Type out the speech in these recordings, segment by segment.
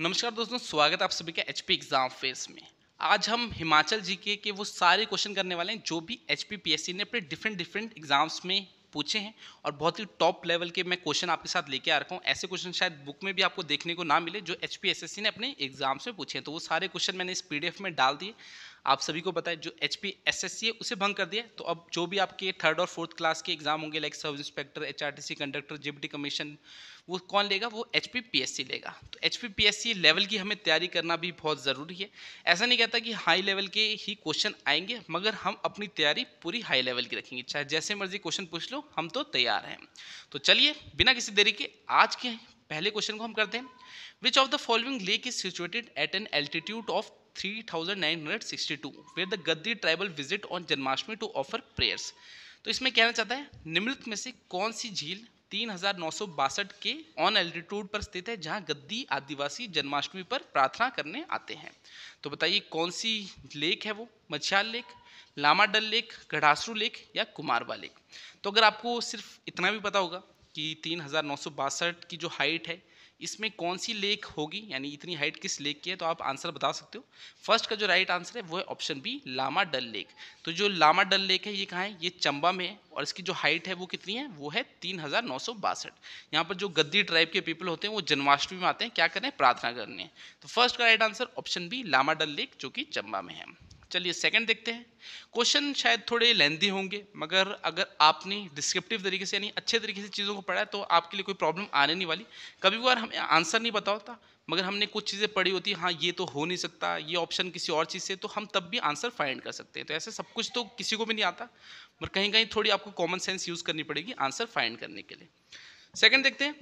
नमस्कार दोस्तों स्वागत आप सभी के एच एग्ज़ाम फेस में आज हम हिमाचल जीके के वो सारे क्वेश्चन करने वाले हैं जो भी एच सी ने अपने डिफरेंट डिफरेंट एग्जाम्स में पूछे हैं और बहुत ही टॉप लेवल के मैं क्वेश्चन आपके साथ लेके आ रखा हूँ ऐसे क्वेश्चन शायद बुक में भी आपको देखने को ना मिले जो एच ने अपने एग्जाम्स में पूछे हैं तो वो सारे क्वेश्चन मैंने इस पी डी एफ में डाल दिए आप सभी को पता है जो H P S S C है उसे भंग कर दिया तो अब जो भी आपके थर्ड और फोर्थ क्लास के एग्जाम होंगे लाइक सब inspector H R T C conductor जिप्टी कमीशन वो कौन लेगा वो H P P S C लेगा तो H P P S C level की हमें तैयारी करना भी बहुत ज़रूरी है ऐसा नहीं कहता कि हाई लेवल के ही क्वेश्चन आएंगे मगर हम अपनी तैयारी पूरी हाई लेवल की रखेंगे चाहे जैसे मर्जी क्वेश्चन पूछ लो हम तो तैयार हैं तो चलिए बिना किसी देरी के आज के पहले क्वेश्चन को हम करते हैं which of the following lake is situated at an altitude of 3962 where the Gaddi tribal visit on Janmashtami to offer prayers तो इसमें कहना चाहता है निम्नलिखित में से कौन सी झील तीन के ऑन एल्टीट्यूड पर स्थित है जहां गद्दी आदिवासी जन्माष्टमी पर प्रार्थना करने आते हैं तो बताइए कौन सी लेक है वो Machhiyal lake Lamadal lake Gadhasaru lake या कुमारवा लेक तो अगर आपको सिर्फ इतना भी पता होगा कि तीन की जो हाइट है इसमें कौन सी लेक होगी यानी इतनी हाइट किस लेक की है तो आप आंसर बता सकते हो फर्स्ट का जो राइट आंसर है वो है option B Lama Dal lake तो जो लामा डल लेक है ये कहाँ है ये चंबा में है और इसकी जो हाइट है वो कितनी है वो है तीन हज़ार नौ सौ बासठ यहाँ पर जो गद्दी ट्राइब के पीपल होते हैं वो जन्माष्टमी में आते हैं क्या करें प्रार्थना करने तो फर्स्ट का right answer option B Lama Dal lake जो कि चंबा में है चलिए सेकंड देखते हैं क्वेश्चन शायद थोड़े लेंदी होंगे मगर अगर आपने डिस्क्रिप्टिव तरीके से यानी अच्छे तरीके से चीज़ों को पढ़ा है तो आपके लिए कोई प्रॉब्लम आने नहीं वाली कभी बार हमें आंसर नहीं पता होता मगर हमने कुछ चीज़ें पढ़ी होती हाँ ये तो हो नहीं सकता ये ऑप्शन किसी और चीज़ से तो हम तब भी आंसर फाइंड कर सकते हैं तो ऐसे सब कुछ तो किसी को भी नहीं आता मगर कहीं कहीं थोड़ी आपको कॉमन सेंस यूज़ करनी पड़ेगी आंसर फाइंड करने के लिए सेकेंड देखते हैं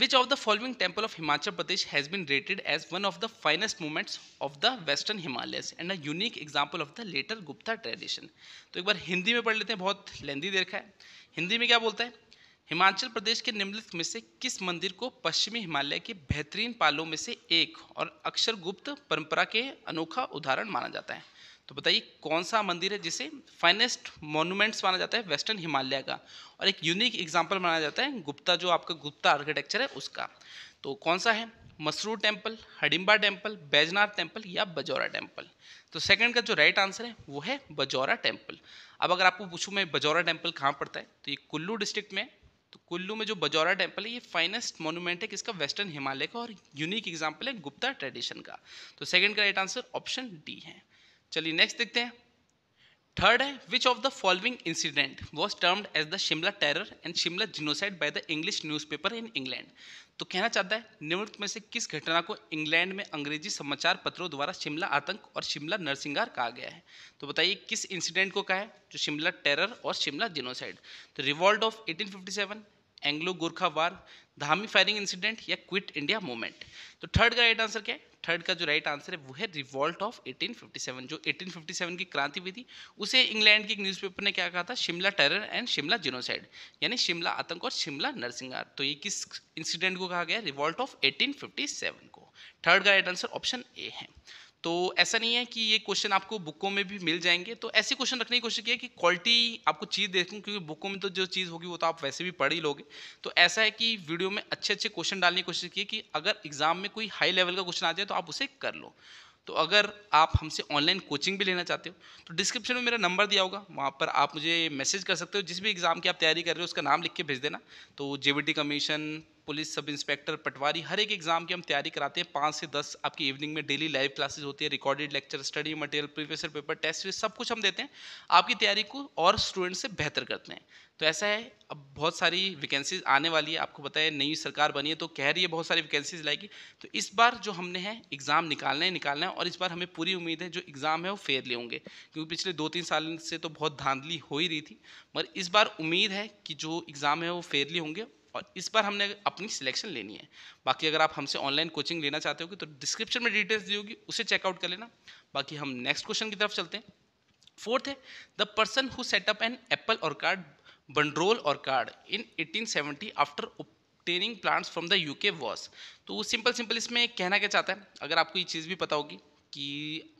Which of the following temple of Himachal Pradesh has been rated as one of the finest monuments of the Western Himalayas and a unique example of the later Gupta tradition? तो एक बार हिंदी में पढ़ लेते हैं बहुत लेंदी दे रखा है हिंदी में क्या बोलता है हिमाचल प्रदेश के निम्नलिखित में से किस मंदिर को पश्चिमी हिमालय के बेहतरीन पालों में से एक और अक्षर गुप्त परंपरा के अनोखा उदाहरण माना जाता है तो बताइए कौन सा मंदिर है जिसे फाइनेस्ट मोनूमेंट्स माना जाता है वेस्टर्न हिमालय का और एक यूनिक एग्जाम्पल माना जाता है गुप्ता जो आपका गुप्ता आर्किटेक्चर है उसका तो कौन सा है Masroor temple Hidimba temple Baijnath temple या बजौरा टेम्पल तो सेकंड का जो राइट आंसर है वो है बजौरा टेम्पल अब अगर आपको पूछूं मैं बजौरा टेम्पल कहाँ पड़ता है तो ये कुल्लू डिस्ट्रिक्ट में तो कुल्लू में जो बजौरा टेम्पल है ये फाइनेस्ट मोनूमेंट है किसका वेस्टर्न हिमालय का और यूनिक एग्जाम्पल है गुप्ता ट्रेडिशन का तो सेकेंड का राइट आंसर ऑप्शन डी है चलिए नेक्स्ट देखते हैं थर्ड है which of the following incident was termed as the Shimla terror and Shimla genocide by the English newspaper in England तो कहना चाहता है निवृत्त में से किस घटना को इंग्लैंड में अंग्रेजी समाचार पत्रों द्वारा शिमला आतंक और शिमला नरसिंगार कहा गया है तो बताइए किस इंसिडेंट को कहा है जो शिमला टेरर और शिमला जिनोसाइड तो revolt of eighteen Anglo Gorkha war Dhami firing incident या क्विट इंडिया मूवमेंट तो थर्ड का राइट आंसर क्या है थर्ड का जो राइट आंसर है वो है रिवॉल्ट ऑफ 1857 जो 1857 की क्रांति हुई थी उसे इंग्लैंड की एक न्यूज़पेपर ने क्या कहा था Shimla terror and Shimla genocide यानी शिमला आतंक और शिमला नरसिंहार तो ये किस इंसिडेंट को कहा गया रिवॉल्ट ऑफ एटीन को थर्ड का राइट आंसर ऑप्शन ए है तो ऐसा नहीं है कि ये क्वेश्चन आपको बुकों में भी मिल जाएंगे तो ऐसे क्वेश्चन रखने की कोशिश की कि क्वालिटी आपको चीज़ देखूँ क्योंकि बुकों में तो जो चीज़ होगी वो तो आप वैसे भी पढ़ ही लोगे तो ऐसा है कि वीडियो में अच्छे अच्छे क्वेश्चन डालने की कोशिश की कि अगर एग्जाम में कोई हाई लेवल का क्वेश्चन आ जाए तो आप उसे कर लो तो अगर आप हमसे ऑनलाइन कोचिंग भी लेना चाहते हो तो डिस्क्रिप्शन में मेरा नंबर दिया होगा वहाँ पर आप मुझे मैसेज कर सकते हो जिस भी एग्ज़ाम की आप तैयारी कर रहे हो उसका नाम लिख के भेज देना तो J commission police sub inspector patwari हर एक एग्जाम की हम तैयारी कराते हैं पाँच से दस आपकी इवनिंग में डेली लाइव क्लासेस होती है recorded lecture study material professor paper test सब कुछ हम देते हैं आपकी तैयारी को और स्टूडेंट से बेहतर करते हैं तो ऐसा है अब बहुत सारी वैकेंसीज आने वाली है आपको बताया नई सरकार बनी है तो कह रही है बहुत सारी वैकेंसीज लाएगी तो इस बार जो हमने है एग्ज़ाम निकालना है निकालना है और इस बार हमें पूरी उम्मीद है जो एग्ज़ाम है वो फेयरली होंगे क्योंकि पिछले दो तीन साल से तो बहुत धांधली हो ही रही थी मगर इस बार उम्मीद है कि जो एग्ज़ाम है वो फेयरली होंगे और इस बार हमने अपनी सिलेक्शन लेनी है बाकी अगर आप हमसे ऑनलाइन कोचिंग लेना चाहते हो तो डिस्क्रिप्शन में डिटेल्स दी होगी उसे चेकआउट कर लेना बाकी हम नेक्स्ट क्वेश्चन की तरफ चलते हैं फोर्थ है the person who set up an apple orchard Bandrol orchard in 1870 after plants from the U K was तो सिंपल सिंपल इसमें कहना क्या चाहता है अगर आपको ये चीज़ भी पता होगी कि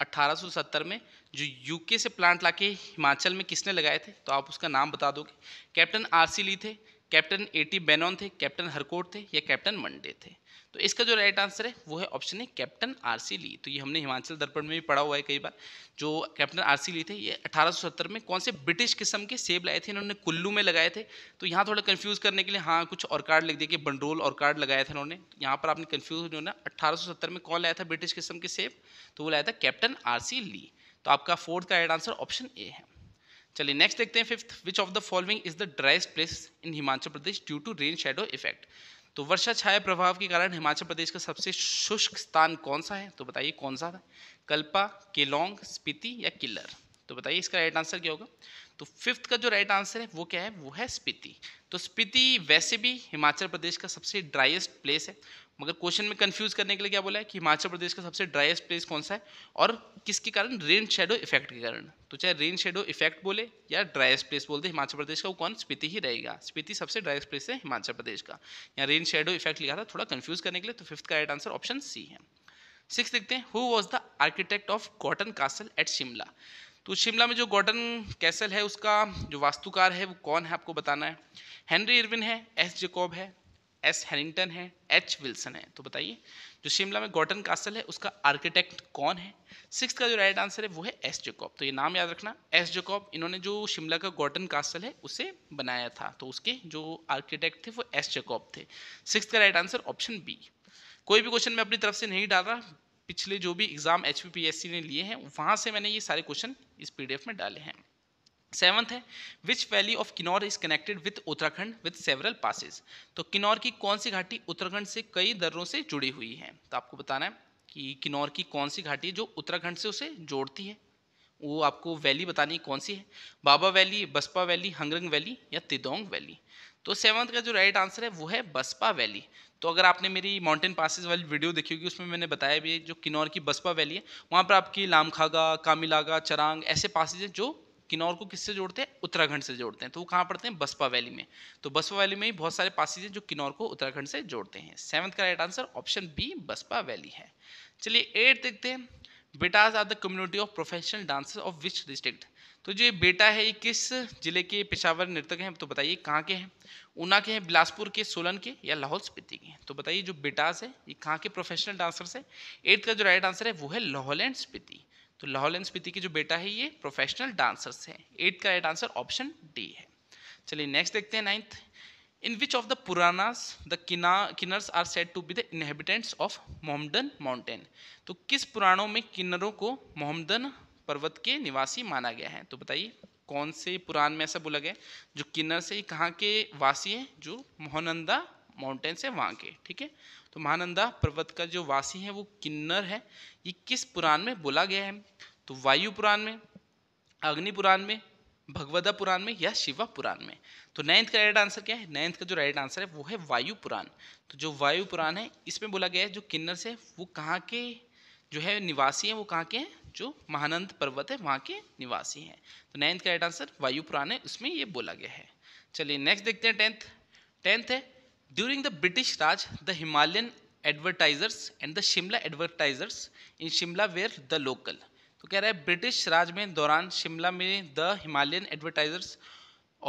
1870 में जो यूके से प्लांट लाके हिमाचल में किसने लगाए थे तो आप उसका नाम बता दोगे कैप्टन आरसी ली थे कैप्टन ए टी बेनॉन थे कैप्टन हरकोट थे या कैप्टन मंडे थे तो इसका जो राइट आंसर है वो है option A captain R C Lee तो ये हमने हिमाचल दर्पण में भी पढ़ा हुआ है कई बार जो कैप्टन आर सी ली थे ये 1870 में कौन से ब्रिटिश किस्म के सेब लाए थे इन्होंने कुल्लू में लगाए थे तो यहाँ थोड़ा कन्फ्यूज़ करने के लिए हाँ कुछ और कार्ड लिख दिया कि बंडोल और कार्ड लगाया था इन्होंने यहाँ पर आपने कन्फ्यूज जो ना में कौन लाया था ब्रिटिश किस्म के सेब तो वो लाया था कैप्टन आर सी ली तो आपका फोर्थ का राइट आंसर ऑप्शन ए है चलिए नेक्स्ट देखते हैं fifth which of the following is the driest place in Himachal Pradesh due to rain shadow effect तो वर्षा छाया प्रभाव के कारण हिमाचल प्रदेश का सबसे शुष्क स्थान कौन सा है तो बताइए कौन सा था कल्पा केलोंग स्पीति या किल्लर तो बताइए इसका राइट आंसर क्या होगा तो फिफ्थ का जो राइट आंसर है वो क्या है वो है स्पीति तो स्पीति वैसे भी हिमाचल प्रदेश का सबसे ड्राइस्ट प्लेस है मगर क्वेश्चन में कंफ्यूज करने के लिए क्या बोला है कि हिमाचल प्रदेश का सबसे ड्राइस्ट प्लेस कौन सा है और किसके कारण रेन शेडो इफेक्ट के कारण तो चाहे रेन शेडो इफेक्ट बोले या ड्राइस्ट प्लेस बोलते हिमाचल प्रदेश का वो कौन स्पीति ही रहेगा स्पीति सबसे ड्राइस्ट प्लेस है हिमाचल प्रदेश का या रेन शेडो इफेक्ट लिखा था थोड़ा कन्फ्यूज करने के लिए तो फिफ्थ का राइट आंसर ऑप्शन सी है सिक्स देखते हैं who was the architect of Cotton castle at Shimla तो शिमला में जो गॉर्डन कैसल है उसका जो वास्तुकार है वो कौन है आपको बताना है हेनरी इरविन है एस जेकॉब है एस हैरिंगटन है एच विल्सन है तो बताइए जो शिमला में गॉटन कासल है उसका आर्किटेक्ट कौन है सिक्स का जो राइट आंसर है वो है एस जेकॉब तो ये नाम याद रखना एस जेकॉब इन्होंने जो शिमला का गॉटन कासल है उसे बनाया था तो उसके जो आर्किटेक्ट थे वो एस जेकॉब थे सिक्स का राइट आंसर ऑप्शन बी कोई भी क्वेश्चन मैं अपनी तरफ से नहीं डाल रहा पिछले जो भी एग्ज़ाम एच ने लिए हैं वहाँ से मैंने ये सारे क्वेश्चन इस पी में डाले हैं सेवन्थ है which valley of Kinnaur is connected with Uttarakhand with several passes तो किन्नौर की कौन सी घाटी उत्तराखंड से कई दर्रों से जुड़ी हुई है तो आपको बताना है कि किन्नौर की कौन सी घाटी है जो उत्तराखंड से उसे जोड़ती है वो आपको वैली बतानी कौन सी है Baba valley Baspa valley Hangrang valley या तिदोंग वैली तो सेवन्थ का जो राइट आंसर है वो है बसपा वैली तो अगर आपने मेरी माउंटेन पासिस वाली वीडियो देखी होगी उसमें मैंने बताया भी है जो किन्नौर की बसपा वैली है वहाँ पर आपकी लामखागा कामिलागा चरांग ऐसे पासिस हैं जो किन्नौर को किससे जोड़ते हैं उत्तराखंड से जोड़ते हैं तो वो कहाँ पड़ते हैं बसपा वैली में तो बसपा वैली में ही बहुत सारे पासिस हैं जो किन्नौर को उत्तराखंड से जोड़ते हैं सेवन्थ का right answer option B Baspa valley है चलिए एट देखते हैं Bedas are the community of professional dancers of which district तो जो ये बेटा है ये किस जिले के पेशावर नृतक हैं तो बताइए कहाँ के हैं ऊना के हैं बिलासपुर के सोलन के या लाहौल स्पीति के तो बताइए जो बेटास है ये कहाँ के प्रोफेशनल डांसर्स है एट्थ का जो राइट आंसर है वो है लाहौल एंड स्पीति तो लाहौल एंड स्पीति के जो बेटा है ये प्रोफेशनल डांसर्स हैं एट्थ का राइट आंसर ऑप्शन डी है चलिए नेक्स्ट देखते हैं ninth in which of the Purana the Kinnar kinnars are said to be the inhabitants of Mohammedan mountain तो किस पुराणों में किन्नरों को मोहम्मदन पर्वत के निवासी माना गया है तो बताइए कौन से पुराण में ऐसा बोला गया जो किन्नर से कहाँ के वासी हैं जो मोहनंदा माउंटेन से वहाँ के ठीक है तो महानंदा पर्वत का जो वासी है वो किन्नर है ये किस पुराण में बोला गया है तो वायु पुराण में अग्नि पुराण में भगवदा पुराण में या शिवा पुराण में तो नाइन्थ का राइट आंसर क्या है नाइन्थ का जो राइट आंसर है वो है वायु पुराण तो जो वायु पुराण है इसमें बोला गया है जो किन्नर से वो कहाँ के जो है निवासी हैं वो कहाँ के हैं जो महानंद पर्वत है वहाँ के निवासी हैं तो नाइन्थ का राइट आंसर वायु पुराण है उसमें ये बोला गया है चलिए नेक्स्ट देखते हैं टेंथ टेंथ है during the British Raj the Himalayan advertisers and the Shimla advertisers in Shimla were the local तो कह रहा है ब्रिटिश राज में दौरान शिमला में द हिमालयन एडवर्टाइजर्स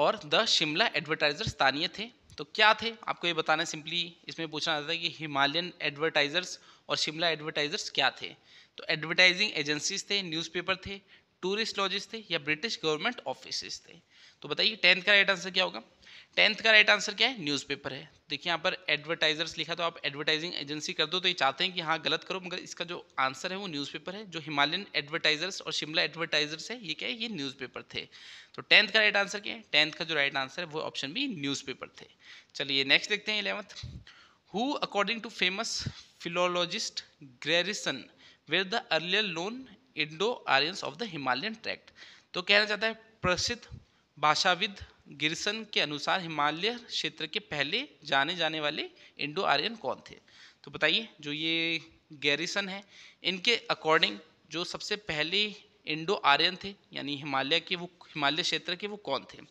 और द शिमला एडवर्टाइजर स्थानीय थे तो क्या थे आपको ये बताना सिंपली इसमें पूछना चाहता है कि हिमालयन एडवर्टाइजर्स और शिमला एडवर्टाइजर्स क्या थे तो एडवर्टाइजिंग एजेंसीज थे न्यूज़पेपर थे टूरिस्ट लॉजिस थे या ब्रिटिश गवर्नमेंट ऑफिस थे तो बताइए टेंथ का राइट आंसर क्या होगा टेंथ का राइट आंसर क्या है न्यूज़पेपर है देखिए यहाँ पर एडवर्टाइजर्स लिखा तो आप एडवर्टाइजिंग एजेंसी कर दो तो ये चाहते हैं कि हाँ गलत करो मगर इसका जो आंसर है वो न्यूज़पेपर है जो हिमालयन एडवर्टाइजर्स और शिमला एडवर्टाइजर्स है ये क्या है ये न्यूज़पेपर थे तो टेंथ का राइट आंसर क्या है टेंथ का जो राइट आंसर है वो ऑप्शन भी न्यूज़ थे चलिए नेक्स्ट देखते हैं eleventh who according to famous philologist Grierson were the earlier known Indo Aryans of the Himalayan tract तो कहना चाहता है प्रसिद्ध भाषाविद गिरसन के अनुसार हिमालय क्षेत्र के पहले जाने जाने वाले इंडो आर्यन कौन थे तो बताइए जो ये गैरिसन है इनके अकॉर्डिंग जो सबसे पहले इंडो आर्यन थे यानी हिमालय के वो हिमालय क्षेत्र के वो कौन थे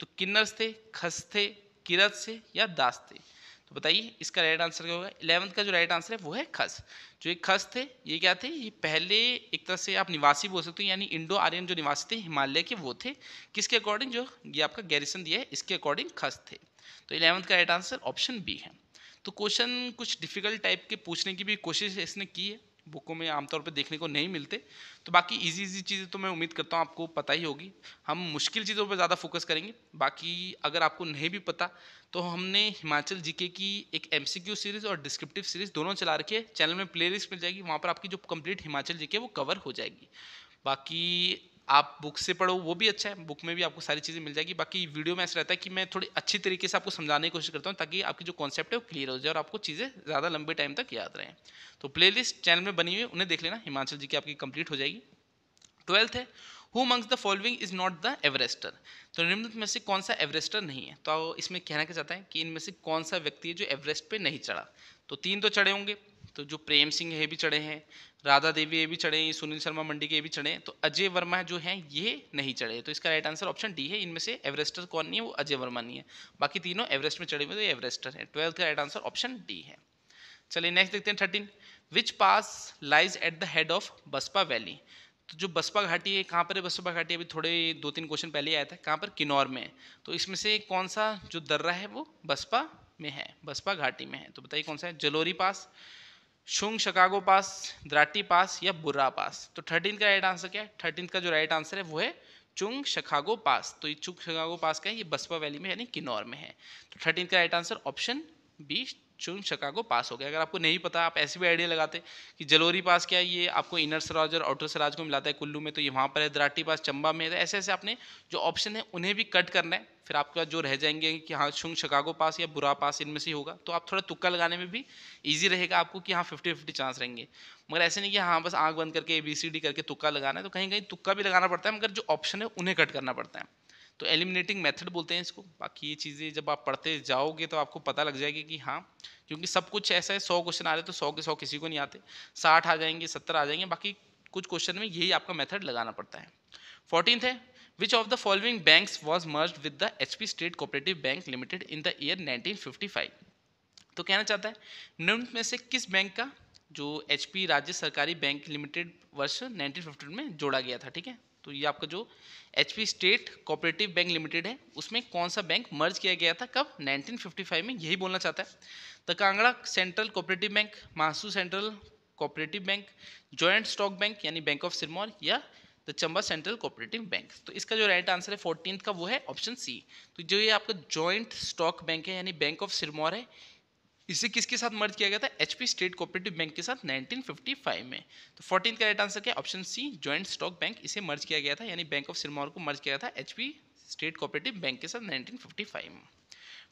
तो किन्नर्स थे खस थे किरत से या दास थे तो बताइए इसका राइट आंसर क्या होगा इलेवंथ का जो राइट आंसर है वो है खस जो ये खस थे ये क्या थे ये पहले एक तरह से आप निवासी बोल सकते हो यानी इंडो आर्यन जो निवासी थे हिमालय के वो थे किसके अकॉर्डिंग जो ये आपका गैरिसन दिया है इसके अकॉर्डिंग खस थे तो इलेवंथ का राइट आंसर ऑप्शन बी है तो क्वेश्चन कुछ डिफिकल्ट टाइप के पूछने की भी कोशिश इसने की है बुकों में आमतौर पर देखने को नहीं मिलते तो बाकी इजी इजी चीज़ें तो मैं उम्मीद करता हूँ आपको पता ही होगी हम मुश्किल चीज़ों पर ज़्यादा फोकस करेंगे बाकी अगर आपको नहीं भी पता तो हमने हिमाचल जीके की एक एम सीरीज़ और डिस्क्रिप्टिव सीरीज़ दोनों चला रखी है चैनल में प्ले मिल जाएगी वहाँ पर आपकी जो कंप्लीट हिमाचल जीके वो कवर हो जाएगी बाकी आप बुक से पढ़ो वो भी अच्छा है बुक में भी आपको सारी चीज़ें मिल जाएगी बाकी वीडियो में ऐसा रहता है कि मैं थोड़ी अच्छी तरीके से आपको समझाने की कोशिश करता हूँ ताकि आपकी जो कॉन्सेप्ट है वो क्लियर हो जाए और आपको चीज़ें ज़्यादा लंबे टाइम तक याद रहें तो प्ले चैनल में बनी हुई उन्हें देख लेना हिमाचल जी की आपकी कंप्लीट हो जाएगी ट्वेल्थ है who amongst the following is not the Everester तो निम्नलिखित में से कौन सा एवरेस्टर नहीं है तो इसमें कहना क्या चाहता है कि इनमें से कौन सा व्यक्ति है जो एवरेस्ट पे नहीं चढ़ा तो तीन तो चढ़े होंगे तो जो प्रेम सिंह है भी चढ़े हैं राधा देवी ये भी चढ़े सुनील शर्मा मंडी के ये भी चढ़े तो अजय वर्मा जो है ये नहीं चढ़े तो इसका राइट आंसर ऑप्शन डी है इनमें से एवरेस्टर कौन नहीं है वो अजय वर्मा नहीं है बाकी तीनों एवरेस्ट में चढ़े हुए तो ये एवरेस्टर है ट्वेल्थ का राइट आंसर ऑप्शन डी है चलिए नेक्स्ट देखते हैं thirteen which pass lies at the head of Baspa valley तो जो बसपा घाटी है कहाँ पर है बसपा घाटी अभी थोड़े दो तीन क्वेश्चन पहले आया था कहाँ पर किन्नौर में तो इसमें से कौन सा जो दर्रा है वो बसपा में है बसपा घाटी में है तो बताइए कौन सा है जलोरी पास शुंग शिकागो पास द्राटी पास या बुर्रा पास तो थर्टीन का राइट आंसर क्या है थर्टीन का जो राइट आंसर है वो है चुंग शिकागो पास तो ये चुंग शिकागो पास का है ये बसपा वैली में यानी किन्नौर में है तो थर्टीन का right answer option B Chung Sakhago pass हो गया अगर आपको नहीं पता आप ऐसे भी आइडिया लगाते कि जलोरी पास क्या है ये आपको इनर सराज और आउटर सराज को मिलाता है कुल्लू में तो ये वहाँ पर है द्राटी पास चंबा में है तो ऐसे ऐसे आपने जो ऑप्शन है उन्हें भी कट करना है फिर आपके पास जो रह जाएंगे कि हाँ शुंग शिकागो पास या बुरा पास इनमें से होगा तो आप थोड़ा तुक्का लगाने में भी ईजी रहेगा आपको कि हाँ फिफ्टी फिफ्टी चांस रहेंगे मगर ऐसे नहीं कि हाँ बस आँख बंद करके ए बी सी डी करके तुक्का लगाना है तो कहीं कहीं तुक्का भी लगाना पड़ता है मगर जो ऑप्शन है उन्हें कट करना पड़ता है तो एलिमिनेटिंग मेथड बोलते हैं इसको बाकी ये चीज़ें जब आप पढ़ते जाओगे तो आपको पता लग जाएगी कि हाँ क्योंकि सब कुछ ऐसा है सौ क्वेश्चन आ रहे तो सौ के सौ किसी को नहीं आते साठ आ जाएंगे सत्तर आ जाएंगे बाकी कुछ क्वेश्चन में यही आपका मेथड लगाना पड़ता है फोर्टीन है Which of the following banks was merged with the HP State Cooperative Bank Limited in the year 1955? तो कहना चाहता है निम्न में से किस बैंक का जो एच राज्य सरकारी बैंक लिमिटेड वर्ष 1952 में जोड़ा गया था ठीक है तो ये आपका जो H state cooperative bank limited है उसमें कौन सा बैंक मर्ज किया गया था कब 1955 में यही बोलना चाहता है तो Kangra central cooperative bank Mahasu central cooperative bank joint stock bank यानी बैंक ऑफ सिरमौर या the Chamba central cooperative bank तो इसका जो राइट आंसर है फोर्टीन का वो है ऑप्शन सी तो जो ये आपका जॉइंट स्टॉक बैंक है यानी बैंक ऑफ सिरमौर है इसे किसके साथ मर्ज किया गया था H P state cooperative bank के साथ 1955 में तो फोर्टीन का राइट आंसर क्या option C joint stock bank इसे मर्ज किया गया था यानी बैंक ऑफ सिरमौर को मर्ज किया था H P state cooperative bank के साथ 1955 में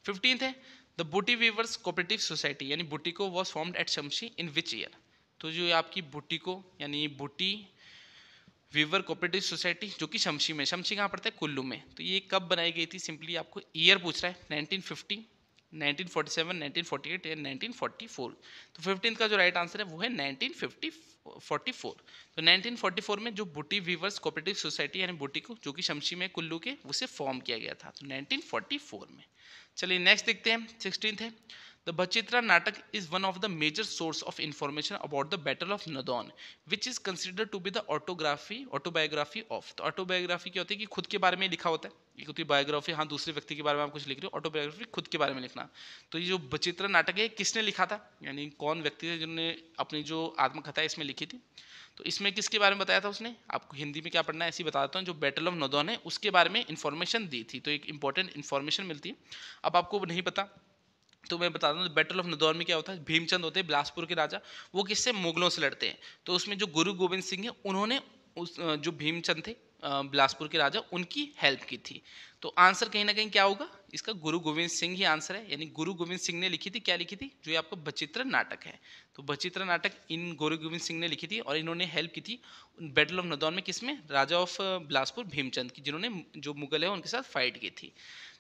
फिफ्टीन है द बूटी वीवर्स कोऑपरेटिव सोसाइटी यानी Bhuttico was formed at Shamshi in which year तो जो आपकी बुटीको यानी बुटी वीवर कोऑपरेटिव सोसाइटी जो कि शमशी में शमशी कहाँ पड़ता है कुल्लू में तो ये कब बनाई गई थी सिंपली आपको ईयर पूछ रहा है 1950 1947 1948 एंड 1944 तो फिफ्टीन का जो राइट right आंसर है वो है 1944 तो 1944 में जो बुटी वीवर्स कोऑपरेटिव सोसाइटी यानी बुटी को जो कि शमशी में कुल्लू के उसे फॉर्म किया गया था तो नाइनटीन में चलिए नेक्स्ट देखते हैं सिक्सटीन है The Bhachitra Natak is one of the major source of information about the Battle of Nadon, which is considered to be the autography autobiography of. तो autobiography क्या होती है कि खुद के बारे में लिखा होता है एक होती बायोग्राफी हाँ दूसरे व्यक्ति के बारे में आप कुछ लिख रहे हो ऑटोबायोग्राफी खुद के बारे में लिखना तो ये जो बचित्र नाटक है किसने लिखा था यानी कौन व्यक्ति थे जिन्होंने अपनी जो आत्मकथा इसमें लिखी थी तो इसमें किसके बारे में बताया था उसने आपको हिंदी में क्या पढ़ना है ऐसे बता देता हूँ जो बैटल ऑफ नदौन है उसके बारे में इन्फॉर्मेशन दी थी तो एक इंपॉर्टेंट इन्फॉर्मेशन मिलती है अब आपको नहीं पता तो मैं बता दूं बैटल ऑफ नदौर में क्या होता है भीमचंद होते हैं बिलासपुर के राजा वो किससे मुगलों से लड़ते हैं तो उसमें जो गुरु गोविंद सिंह है उन्होंने उस जो भीमचंद थे बिलासपुर के राजा उनकी हेल्प की थी तो आंसर कहीं ना कहीं क्या होगा इसका गुरु गोविंद सिंह ही आंसर है यानी गुरु गोविंद सिंह ने लिखी थी क्या लिखी थी जो ये आपका बचित्र नाटक है तो बचित्र नाटक इन गुरु गोविंद सिंह ने लिखी थी और इन्होंने हेल्प की थी बैटल ऑफ नदौन में किसमें राजा ऑफ बिलासपुर भीमचंद की जिन्होंने जो मुगल है उनके साथ फाइट की थी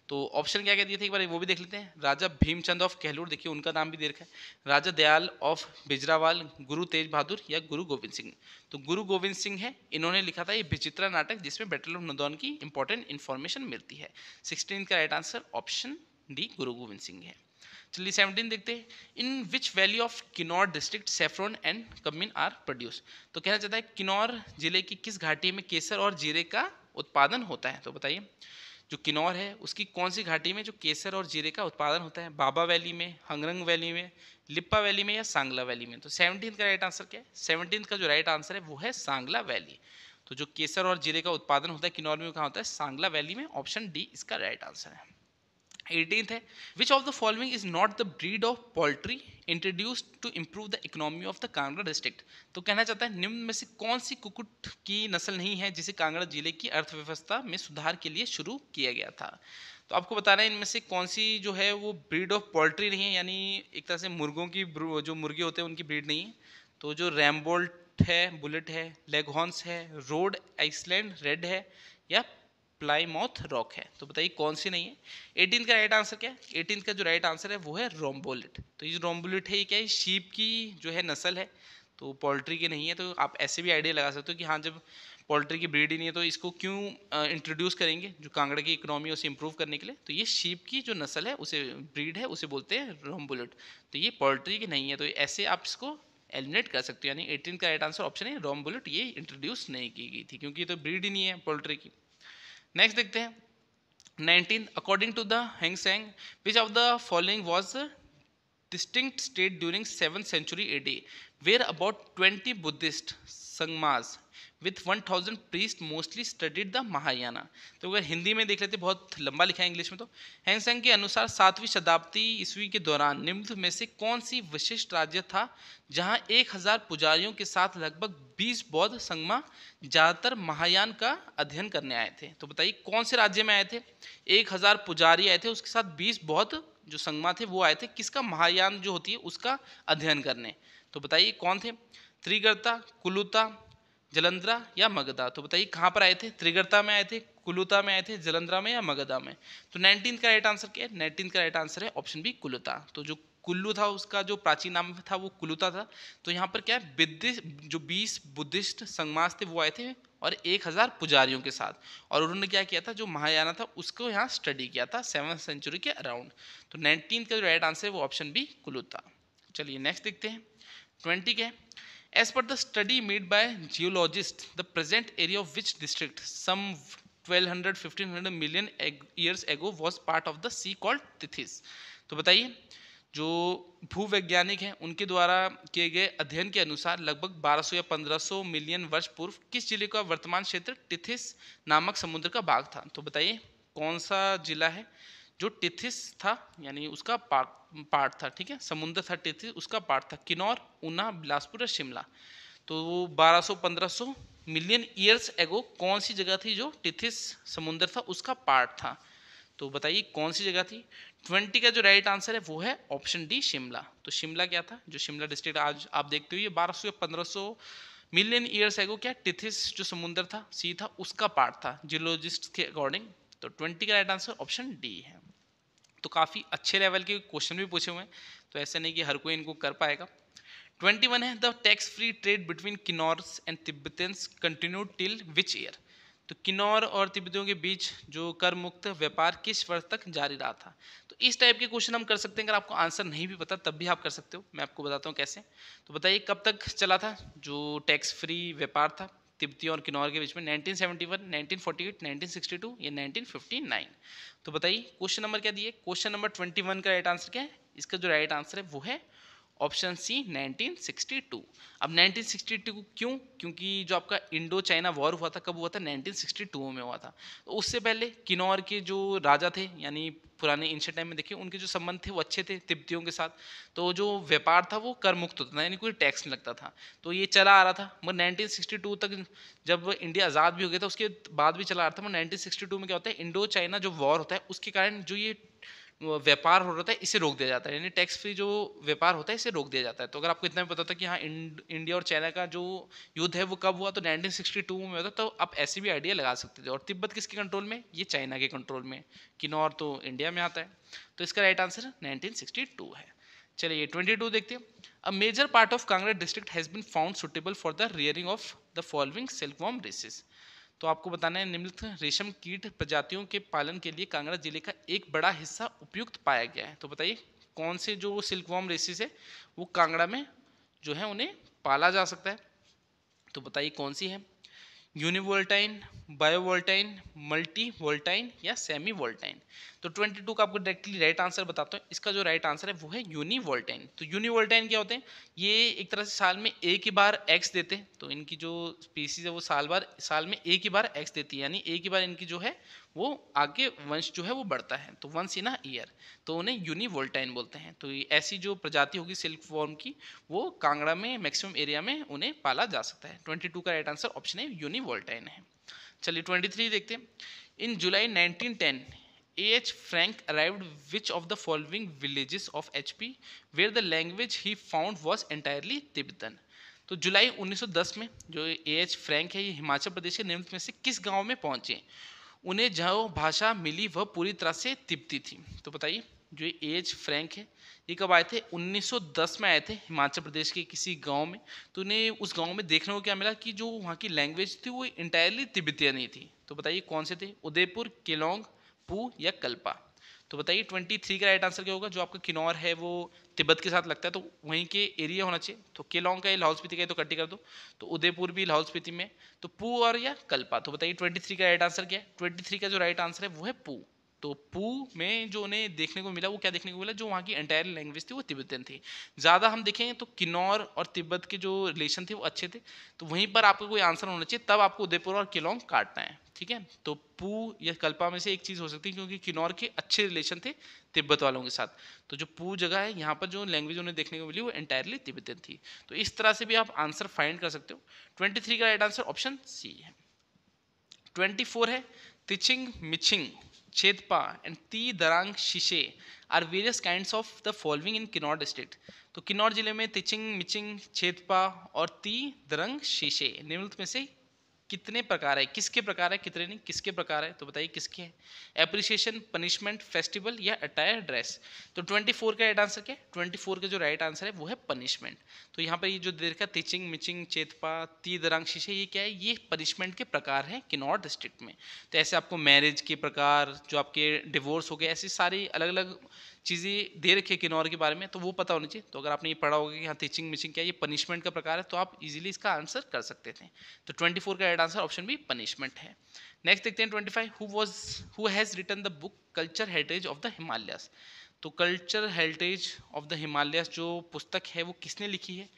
तो ऑप्शन क्या क्या दिए थे एक बार वो भी देख लेते हैं राजा भीमचंद ऑफ कहलूर देखिए उनका नाम भी दे रखा है राजा दयाल ऑफ बिजरावाल गुरु तेज बहादुर या गुरु गोविंद सिंह तो गुरु गोविंद सिंह है इन्होंने लिखा था ये विचित्रा नाटक जिसमें बैटल ऑफ नदौन की इंपॉर्टेंट इन्फॉर्मेशन मिलती है सिक्सटीन का राइट आंसर ऑप्शन डी गुरु गोविंद सिंह है चलिए सेवनटीन देखते हैं in which valley of Kinnaur district saffron and cumin are produce तो कहना चाहता है किन्नौर जिले की किस घाटी में केसर और जीरे का उत्पादन होता है तो बताइए जो किन्नौर है उसकी कौन सी घाटी में जो केसर और जीरे का उत्पादन होता है बाबा वैली में हंगरंग वैली में लिप्पा वैली में या सांगला वैली में तो सेवनटीन का राइट आंसर क्या है सेवनटीन का जो राइट आंसर है वो है सांगला वैली तो जो केसर और जीरे का उत्पादन होता है किन्नौर में कहाँ होता है सांगला वैली में ऑप्शन डी इसका राइट आंसर है एटीनथ है which of the following is not the breed of poultry introduce to improve the economy of the Kangra district तो कहना चाहता है निम्न में से कौन सी कुकुट की नस्ल नहीं है जिसे कांगड़ा जिले की अर्थव्यवस्था में सुधार के लिए शुरू किया गया था तो आपको बता रहे हैं इनमें से कौन सी जो है वो ब्रीड ऑफ पोल्ट्री नहीं है यानी एक तरह से मुर्गों की जो मुर्गे होते हैं उनकी ब्रीड नहीं है तो जो रैमबोल्ट है बुलेट है लेगहॉर्न्स है रोड आइसलैंड रेड है या प्लाईमोथ रॉक है तो बताइए कौन सी नहीं है एटीन का राइट आंसर क्या है एटीन का जो राइट आंसर है वो है रोम्बोलिट तो ये रोम्बोलिट है ये क्या है शीप की जो है नस्ल है तो पोल्ट्री की नहीं है तो आप ऐसे भी आइडिया लगा सकते हो कि हाँ जब पोल्ट्री की ब्रीड ही नहीं है तो इसको क्यों इंट्रोड्यूस करेंगे जो कांगड़ा की इकोनॉमी है उसे इम्प्रूव करने के लिए तो ये शीप की जो नस्ल है उसे ब्रीड है उसे बोलते हैं रोम्बोलिट तो ये पोल्ट्री की नहीं है तो ऐसे आप इसको एलिमिनेट कर सकते हो यानी एटीन का राइट आंसर ऑप्शन है रोम्बुलेट ये इंट्रोड्यूस नहीं की गई थी क्योंकि ये तो ब्रीड ही नहीं है पोल्ट्री की नेक्स्ट देखते हैं nineteen according to the Tsang which of the following was distinct state during 7th century AD, where about 20 Buddhist sangharamas with 1000 priest mostly studied the Mahayana तो अगर हिंदी में देख लेते बहुत लंबा लिखा है इंग्लिश में तो हैंगसेंग के अनुसार सातवीं शताब्दी ईस्वी के दौरान निम्न में से कौन सी विशिष्ट राज्य था जहां 1000 पुजारियों के साथ लगभग 20 बौद्ध संगमा ज़्यादातर महायान का अध्ययन करने आए थे तो बताइए कौन से राज्य में आए थे 1000 पुजारी आए थे उसके साथ 20 बौद्ध जो संगमा थे वो आए थे किसका महायान जो होती है उसका अध्ययन करने तो बताइए कौन थे त्रिगर्ता कुलुता जलंधरा या मगधा तो बताइए कहाँ पर आए थे त्रिगर्ता में आए थे कुलुता में आए थे जलंधरा में या मगधा में तो नाइनटीन का राइट आंसर क्या है नाइनटीन का राइट आंसर है ऑप्शन बी कुलुता तो जो कुल्लू था उसका जो प्राचीन नाम था वो कुलुता था तो यहाँ पर क्या है बुद्धिस्ट जो बीस बुद्धिस्ट संगमास थे वो आए थे और एक हज़ार पुजारियों के साथ और उन्होंने क्या किया था जो महायाना था उसको यहाँ स्टडी किया था सेवन सेंचुरी के अराउंड तो नाइनटीन का जो राइट आंसर है वो ऑप्शन बी कुलुता चलिए नेक्स्ट देखते हैं ट्वेंटी के as per the study made by geologist the present area of which district some 1200 1500 million years ago was part of the sea called Tethys तो बताइए जो भूवैज्ञानिक हैं उनके द्वारा किए गए अध्ययन के अनुसार लगभग 1200 या 1500 मिलियन वर्ष पूर्व किस जिले का वर्तमान क्षेत्र टिथिस नामक समुद्र का भाग था तो बताइए कौन सा जिला है जो टिथिस था यानी उसका पार्ट था ठीक है समुद्र था टिथिस उसका पार्ट था किन्नौर ऊना बिलासपुर और शिमला तो वो बारह मिलियन ईयर्स एगो कौन सी जगह थी जो टिथिस समुद्र था उसका पार्ट था तो बताइए कौन सी जगह थी ट्वेंटी का जो राइट आंसर है वो है ऑप्शन डी शिमला तो शिमला क्या था जो शिमला डिस्ट्रिक्ट आज आप देखते हो ये बारह सौ या पंद्रह सौ मिलियन ईयर्स एगो क्या टिथिस जो समुंदर था सी था उसका पार्ट था जियोलॉजिस्ट के अकॉर्डिंग तो ट्वेंटी का राइट आंसर ऑप्शन डी है तो काफ़ी अच्छे लेवल के क्वेश्चन भी पूछे हुए हैं तो ऐसे नहीं कि हर कोई इनको कर पाएगा ट्वेंटी वन है the tax free trade between Kinnaurs and Tibetans continue till which year तो किन्नौर और तिब्बतियों के बीच जो कर मुक्त व्यापार किस वर्ष तक जारी रहा था इस टाइप के क्वेश्चन हम कर सकते हैं अगर आपको आंसर नहीं भी पता तब भी आप कर सकते हो मैं आपको बताता हूँ कैसे तो बताइए कब तक चला था जो टैक्स फ्री व्यापार था तिब्बती और किन्नौर के बीच में 1971, 1948, 1962 या 1959 तो बताइए क्वेश्चन नंबर क्या दिए क्वेश्चन नंबर 21 का राइट आंसर क्या है इसका जो राइट आंसर है वो है ऑप्शन सी 1962 अब 1962 क्यों क्योंकि जो आपका इंडो चाइना वॉर हुआ था कब हुआ था 1962 में हुआ था तो उससे पहले किन्नौर के जो राजा थे यानी पुराने इंशियन टाइम में देखिए उनके जो संबंध थे वो अच्छे थे तिब्बतियों के साथ तो जो व्यापार था वो कर मुक्त होता था यानी कोई टैक्स नहीं लगता था तो ये चला आ रहा था मगर 1962 तक जब इंडिया आज़ाद भी हो गया था उसके बाद भी चला आ रहा था मगर 1962 में क्या होता है इंडो चाइना जो वॉर होता है उसके कारण जो ये व्यापार हो रहा है इसे रोक दिया जाता है यानी टैक्स फ्री जो व्यापार होता है इसे रोक दिया जाता है तो अगर आपको इतना भी पता था कि हाँ इंडिया और चाइना का जो युद्ध है वो कब हुआ तो 1962 में होता तो आप ऐसी भी आइडिया लगा सकते थे और तिब्बत किसके कंट्रोल में ये चाइना के कंट्रोल में किन्नौर तो इंडिया में आता है तो इसका राइट आंसर नाइनटीन है चलिए ट्वेंटी टू देखते हैं a major part of Kangra district has been found suitable for the rearing of the following silk worm races तो आपको बताना है निम्नलिखित रेशम कीट प्रजातियों के पालन के लिए कांगड़ा जिले का एक बड़ा हिस्सा उपयुक्त पाया गया है तो बताइए कौन से जो सिल्क वॉर्म रेसिस है वो कांगड़ा में जो है उन्हें पाला जा सकता है तो बताइए कौन सी है यूनिवोल्टाइन बायोवोल्टाइन मल्टी वोल्टाइन या सेमी वोल्टाइन तो 22 का आपको डायरेक्टली राइट आंसर बताता हूँ इसका जो राइट आंसर है वो है यूनिवोल्टाइन तो यूनिवोल्टाइन क्या होते हैं ये एक तरह से साल में एक ही बार एक्स देते हैं तो इनकी जो स्पीसीज है वो साल बार साल में एक ही बार एक्स देती है यानी एक ही बार इनकी जो है वो आगे वंश जो है वो बढ़ता है तो वंस इन ईयर तो उन्हें यूनिवोल्टाइन बोलते हैं तो ऐसी जो प्रजाति होगी सिल्क फॉर्म की वो कांगड़ा में मैक्सिमम एरिया में उन्हें पाला जा सकता है ट्वेंटी का राइट आंसर ऑप्शन है यूनिवोल्टाइन है चलिए ट्वेंटी देखते हैं in July nineteen A.H. Frank arrived which of the following villages of HP where the language he found was entirely Tibetan तो जुलाई 1910 में जो ए एच फ्रैंक है ये हिमाचल प्रदेश के निम्न में से किस गांव में पहुंचे उन्हें जो भाषा मिली वह पूरी तरह से तिब्बती थी तो बताइए जो एज फ्रैंक है ये कब आए थे 1910 में आए थे हिमाचल प्रदेश के किसी गांव में तो उन्हें उस गांव में देखने को क्या मिला कि जो वहाँ की लैंग्वेज थी वो इंटायरली तिब्बतिया नहीं थी तो बताइए कौन से थे उदयपुर केलोंग पू या कल्पा तो बताइए ट्वेंटी थ्री का राइट आंसर क्या होगा जो आपका किन्नौर है वो तिब्बत के साथ लगता है तो वहीं के एरिया होना चाहिए तो केलोंग का लाहौल स्पीति का तो कट्टी कर दो तो उदयपुर भी लाहौल स्पीति में तो पू और या कल्पा तो बताइए ट्वेंटी थ्री का राइट आंसर क्या है ट्वेंटी थ्री का जो राइट आंसर है वो है पू तो पू में जो उन्हें देखने को मिला वो क्या देखने को मिला जो वहाँ की एंटायर लैंग्वेज थी वो तिब्बतन थी ज़्यादा हम देखें तो किन्नौर और तिब्बत के जो रिलेशन थे वो अच्छे थे तो वहीं पर आपको कोई आंसर होना चाहिए तब आपको उदयपुर और किलोंग काटना है ठीक है तो पू या कल्पा में से एक चीज़ हो सकती है क्योंकि किन्नौर के अच्छे रिलेशन थे तिब्बत वालों के साथ तो जो पू जगह है यहाँ पर जो लैंग्वेज उन्हें देखने को मिली वो एंटायरली तिब्बतन थी तो इस तरह से भी आप आंसर फाइंड कर सकते हो ट्वेंटी थ्री का राइट आंसर ऑप्शन सी है ट्वेंटी फोर है तिचिंग मिचिंग छेदपा एंड ती दरांग शीशे are various kinds of the following in Kinnaur district तो किन्नौर जिले में तिचिंग मिचिंग छेदपा और ती दरंग शीशे निम्नलिखित में से कितने प्रकार है किसके प्रकार है कितने नहीं किसके प्रकार है तो बताइए किसके हैं एप्रिसिएशन पनिशमेंट फेस्टिवल या अटायर ड्रेस तो 24 का राइट आंसर क्या है फोर का जो राइट आंसर है वो है पनिशमेंट तो यहाँ पर ये जो देखा तिचिंग मिचिंग चेतपा ती दरांग शीशे ये क्या है ये पनिशमेंट के प्रकार हैं किन्नौर डिस्ट्रिक्ट में तो ऐसे आपको मैरिज के प्रकार जो आपके डिवोर्स हो गए ऐसी सारी अलग अलग चीज़ें दे रखी है किन्नौर के बारे में तो वो पता होना चाहिए तो अगर आपने ये पढ़ा होगा कि हाँ टीचिंग मिचिंग क्या ये पनिशमेंट का प्रकार है तो आप इजीली इसका आंसर कर सकते थे तो 24 का right answer option B punishment है नेक्स्ट देखते हैं 25 who was who has written the book culture heritage of the Himalayas तो culture heritage of the Himalayas जो पुस्तक है वो किसने लिखी है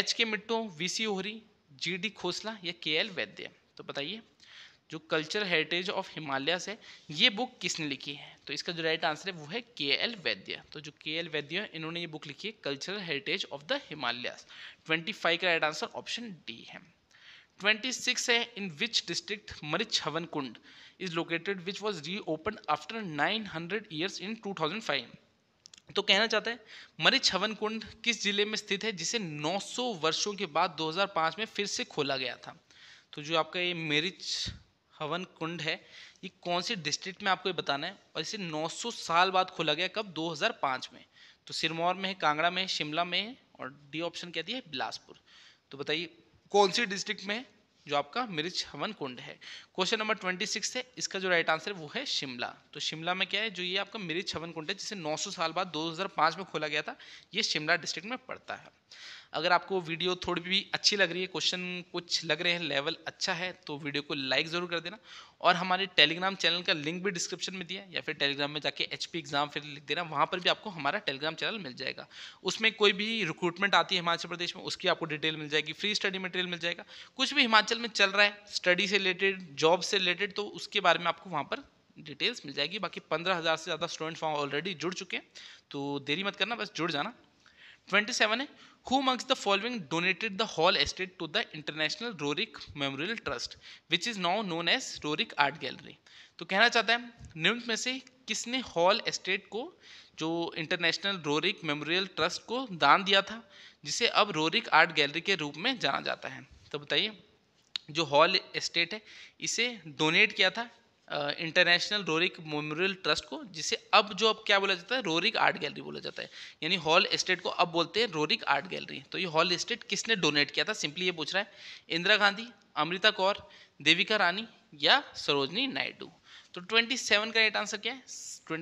H K Mitto V C Ohri G D Khosla या के एल वैद्य तो बताइए जो कल्चर हेरिटेज ऑफ हिमालयास है ये बुक किसने लिखी है तो इसका जो राइट आंसर है वो है के एल वैद्य तो जो के एल वैद्य इन्होंने ये बुक लिखी है cultural heritage of the twenty 25 का राइट आंसर ऑप्शन डी है 26 है इन विच डिस्ट्रिक्ट मरिच हवन कुंड is located which was reopen after hundred years in five तो कहना चाहता है मरिच हवन कुंड किस जिले में स्थित है जिसे 900 वर्षों के बाद 2005 में फिर से खोला गया था तो जो आपका ये मेरिच हवन कुंड है ये कौन से डिस्ट्रिक्ट में आपको ये बताना है और इसे 900 साल बाद खोला गया कब 2005 में तो सिरमौर में है कांगड़ा में है शिमला में है और डी ऑप्शन क्या दिया है बिलासपुर तो बताइए कौन सी डिस्ट्रिक्ट में जो आपका मिर्च हवन कुंड है क्वेश्चन नंबर ट्वेंटी सिक्स है इसका जो राइट आंसर है वो है शिमला तो शिमला में क्या है जो ये आपका मिर्च हवन कुंड है जिसे नौ साल बाद दो में खोला गया था ये शिमला डिस्ट्रिक्ट में पड़ता है अगर आपको वीडियो थोड़ी भी अच्छी लग रही है क्वेश्चन कुछ लग रहे हैं लेवल अच्छा है तो वीडियो को लाइक ज़रूर कर देना और हमारे टेलीग्राम चैनल का लिंक भी डिस्क्रिप्शन में दिया है या फिर टेलीग्राम में जाके एच एग्ज़ाम फिर लिख देना वहाँ पर भी आपको हमारा टेलीग्राम चैनल मिल जाएगा उसमें कोई भी रिक्रूटमेंट आती है हिमाचल प्रदेश में उसकी आपको डिटेल मिल जाएगी फ्री स्टडी मटेरियल मिल जाएगा कुछ भी हिमाचल में चल रहा है स्टडी से रिलेटेड जॉब से रिलेटेड तो उसके बारे में आपको वहाँ पर डिटेल्स मिल जाएगी बाकी पंद्रह हज़ार से ज़्यादा स्टूडेंट्स वहाँ ऑलरेडी जुड़ चुके हैं तो देरी मत करना बस जुड़ जाना ट्वेंटी सेवन है Who amongst the following donated the hall estate to the International Rorik Memorial Trust, which is now known as Rorik Art Gallery? तो कहना चाहता है निम्न में से किसने हॉल एस्टेट को जो इंटरनेशनल रोरिक मेमोरियल ट्रस्ट को दान दिया था जिसे अब रोरिक आर्ट गैलरी के रूप में जाना जाता है तो बताइए जो हॉल एस्टेट है इसे डोनेट किया था इंटरनेशनल रोरिक मेमोरियल ट्रस्ट को जिसे अब जो अब क्या बोला जाता है रोरिक आर्ट गैलरी बोला जाता है यानी हॉल एस्टेट को अब बोलते हैं रोरिक आर्ट गैलरी तो ये हॉल एस्टेट किसने डोनेट किया था सिंपली ये पूछ रहा है इंदिरा गांधी अमृता कौर देविका रानी या सरोजनी नायडू तो सेवन का राइट आंसर क्या है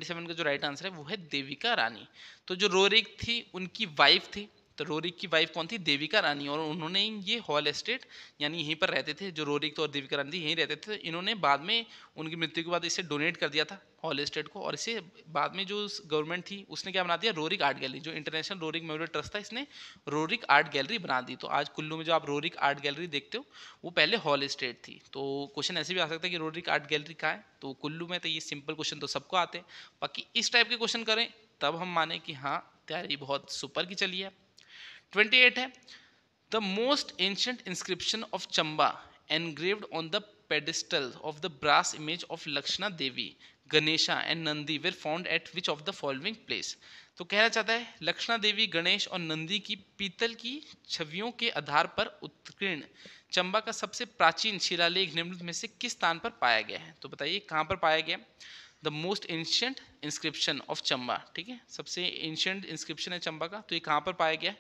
सेवन का जो राइट आंसर है वो है देविका रानी तो जो रोरिक थी उनकी वाइफ थी तो रोरिक की वाइफ कौन थी देविका रानी और उन्होंने ये हॉल एस्टेट यानी यहीं पर रहते थे जो रोरिक तो और देविका रानी थी यहीं रहते थे इन्होंने बाद में उनकी मृत्यु के बाद इसे डोनेट कर दिया था हॉल एस्टेट को और इसे बाद में जो गवर्नमेंट थी उसने क्या बना दिया रोरिक आर्ट गैलरी जो इंटरनेशनल रोरिक मेमोरियल ट्रस्ट था इसने रोरिक आर्ट गैलरी बना दी तो आज कुल्लू में जो आप रोरिक आर्ट गैलरी देखते हो वो पहले हॉल एस्टेट थी तो क्वेश्चन ऐसे भी आ सकता है कि रोरिक आर्ट गैलरी कहाँ है तो कुल्लू में तो ये सिंपल क्वेश्चन तो सबको आते हैं बाकी इस टाइप के क्वेश्चन करें तब हम माने कि हाँ तैयारी बहुत सुपर की चली है ट्वेंटी एट है the most ancient inscription of Chamba engraved on the pedestal of the brass image of Lakshana Devi Ganesha and Nandi were found at which of the following place तो कहना चाहता है लक्षणा देवी गणेश और नंदी की पीतल की छवियों के आधार पर उत्कीर्ण चंबा का सबसे प्राचीन शिलालेख निम्नलिखित में से किस स्थान पर पाया गया है तो बताइए कहाँ पर पाया गया the most ancient inscription of Chamba ठीक है सबसे एंशियंट इंस्क्रिप्शन है चंबा का तो ये कहाँ पर पाया गया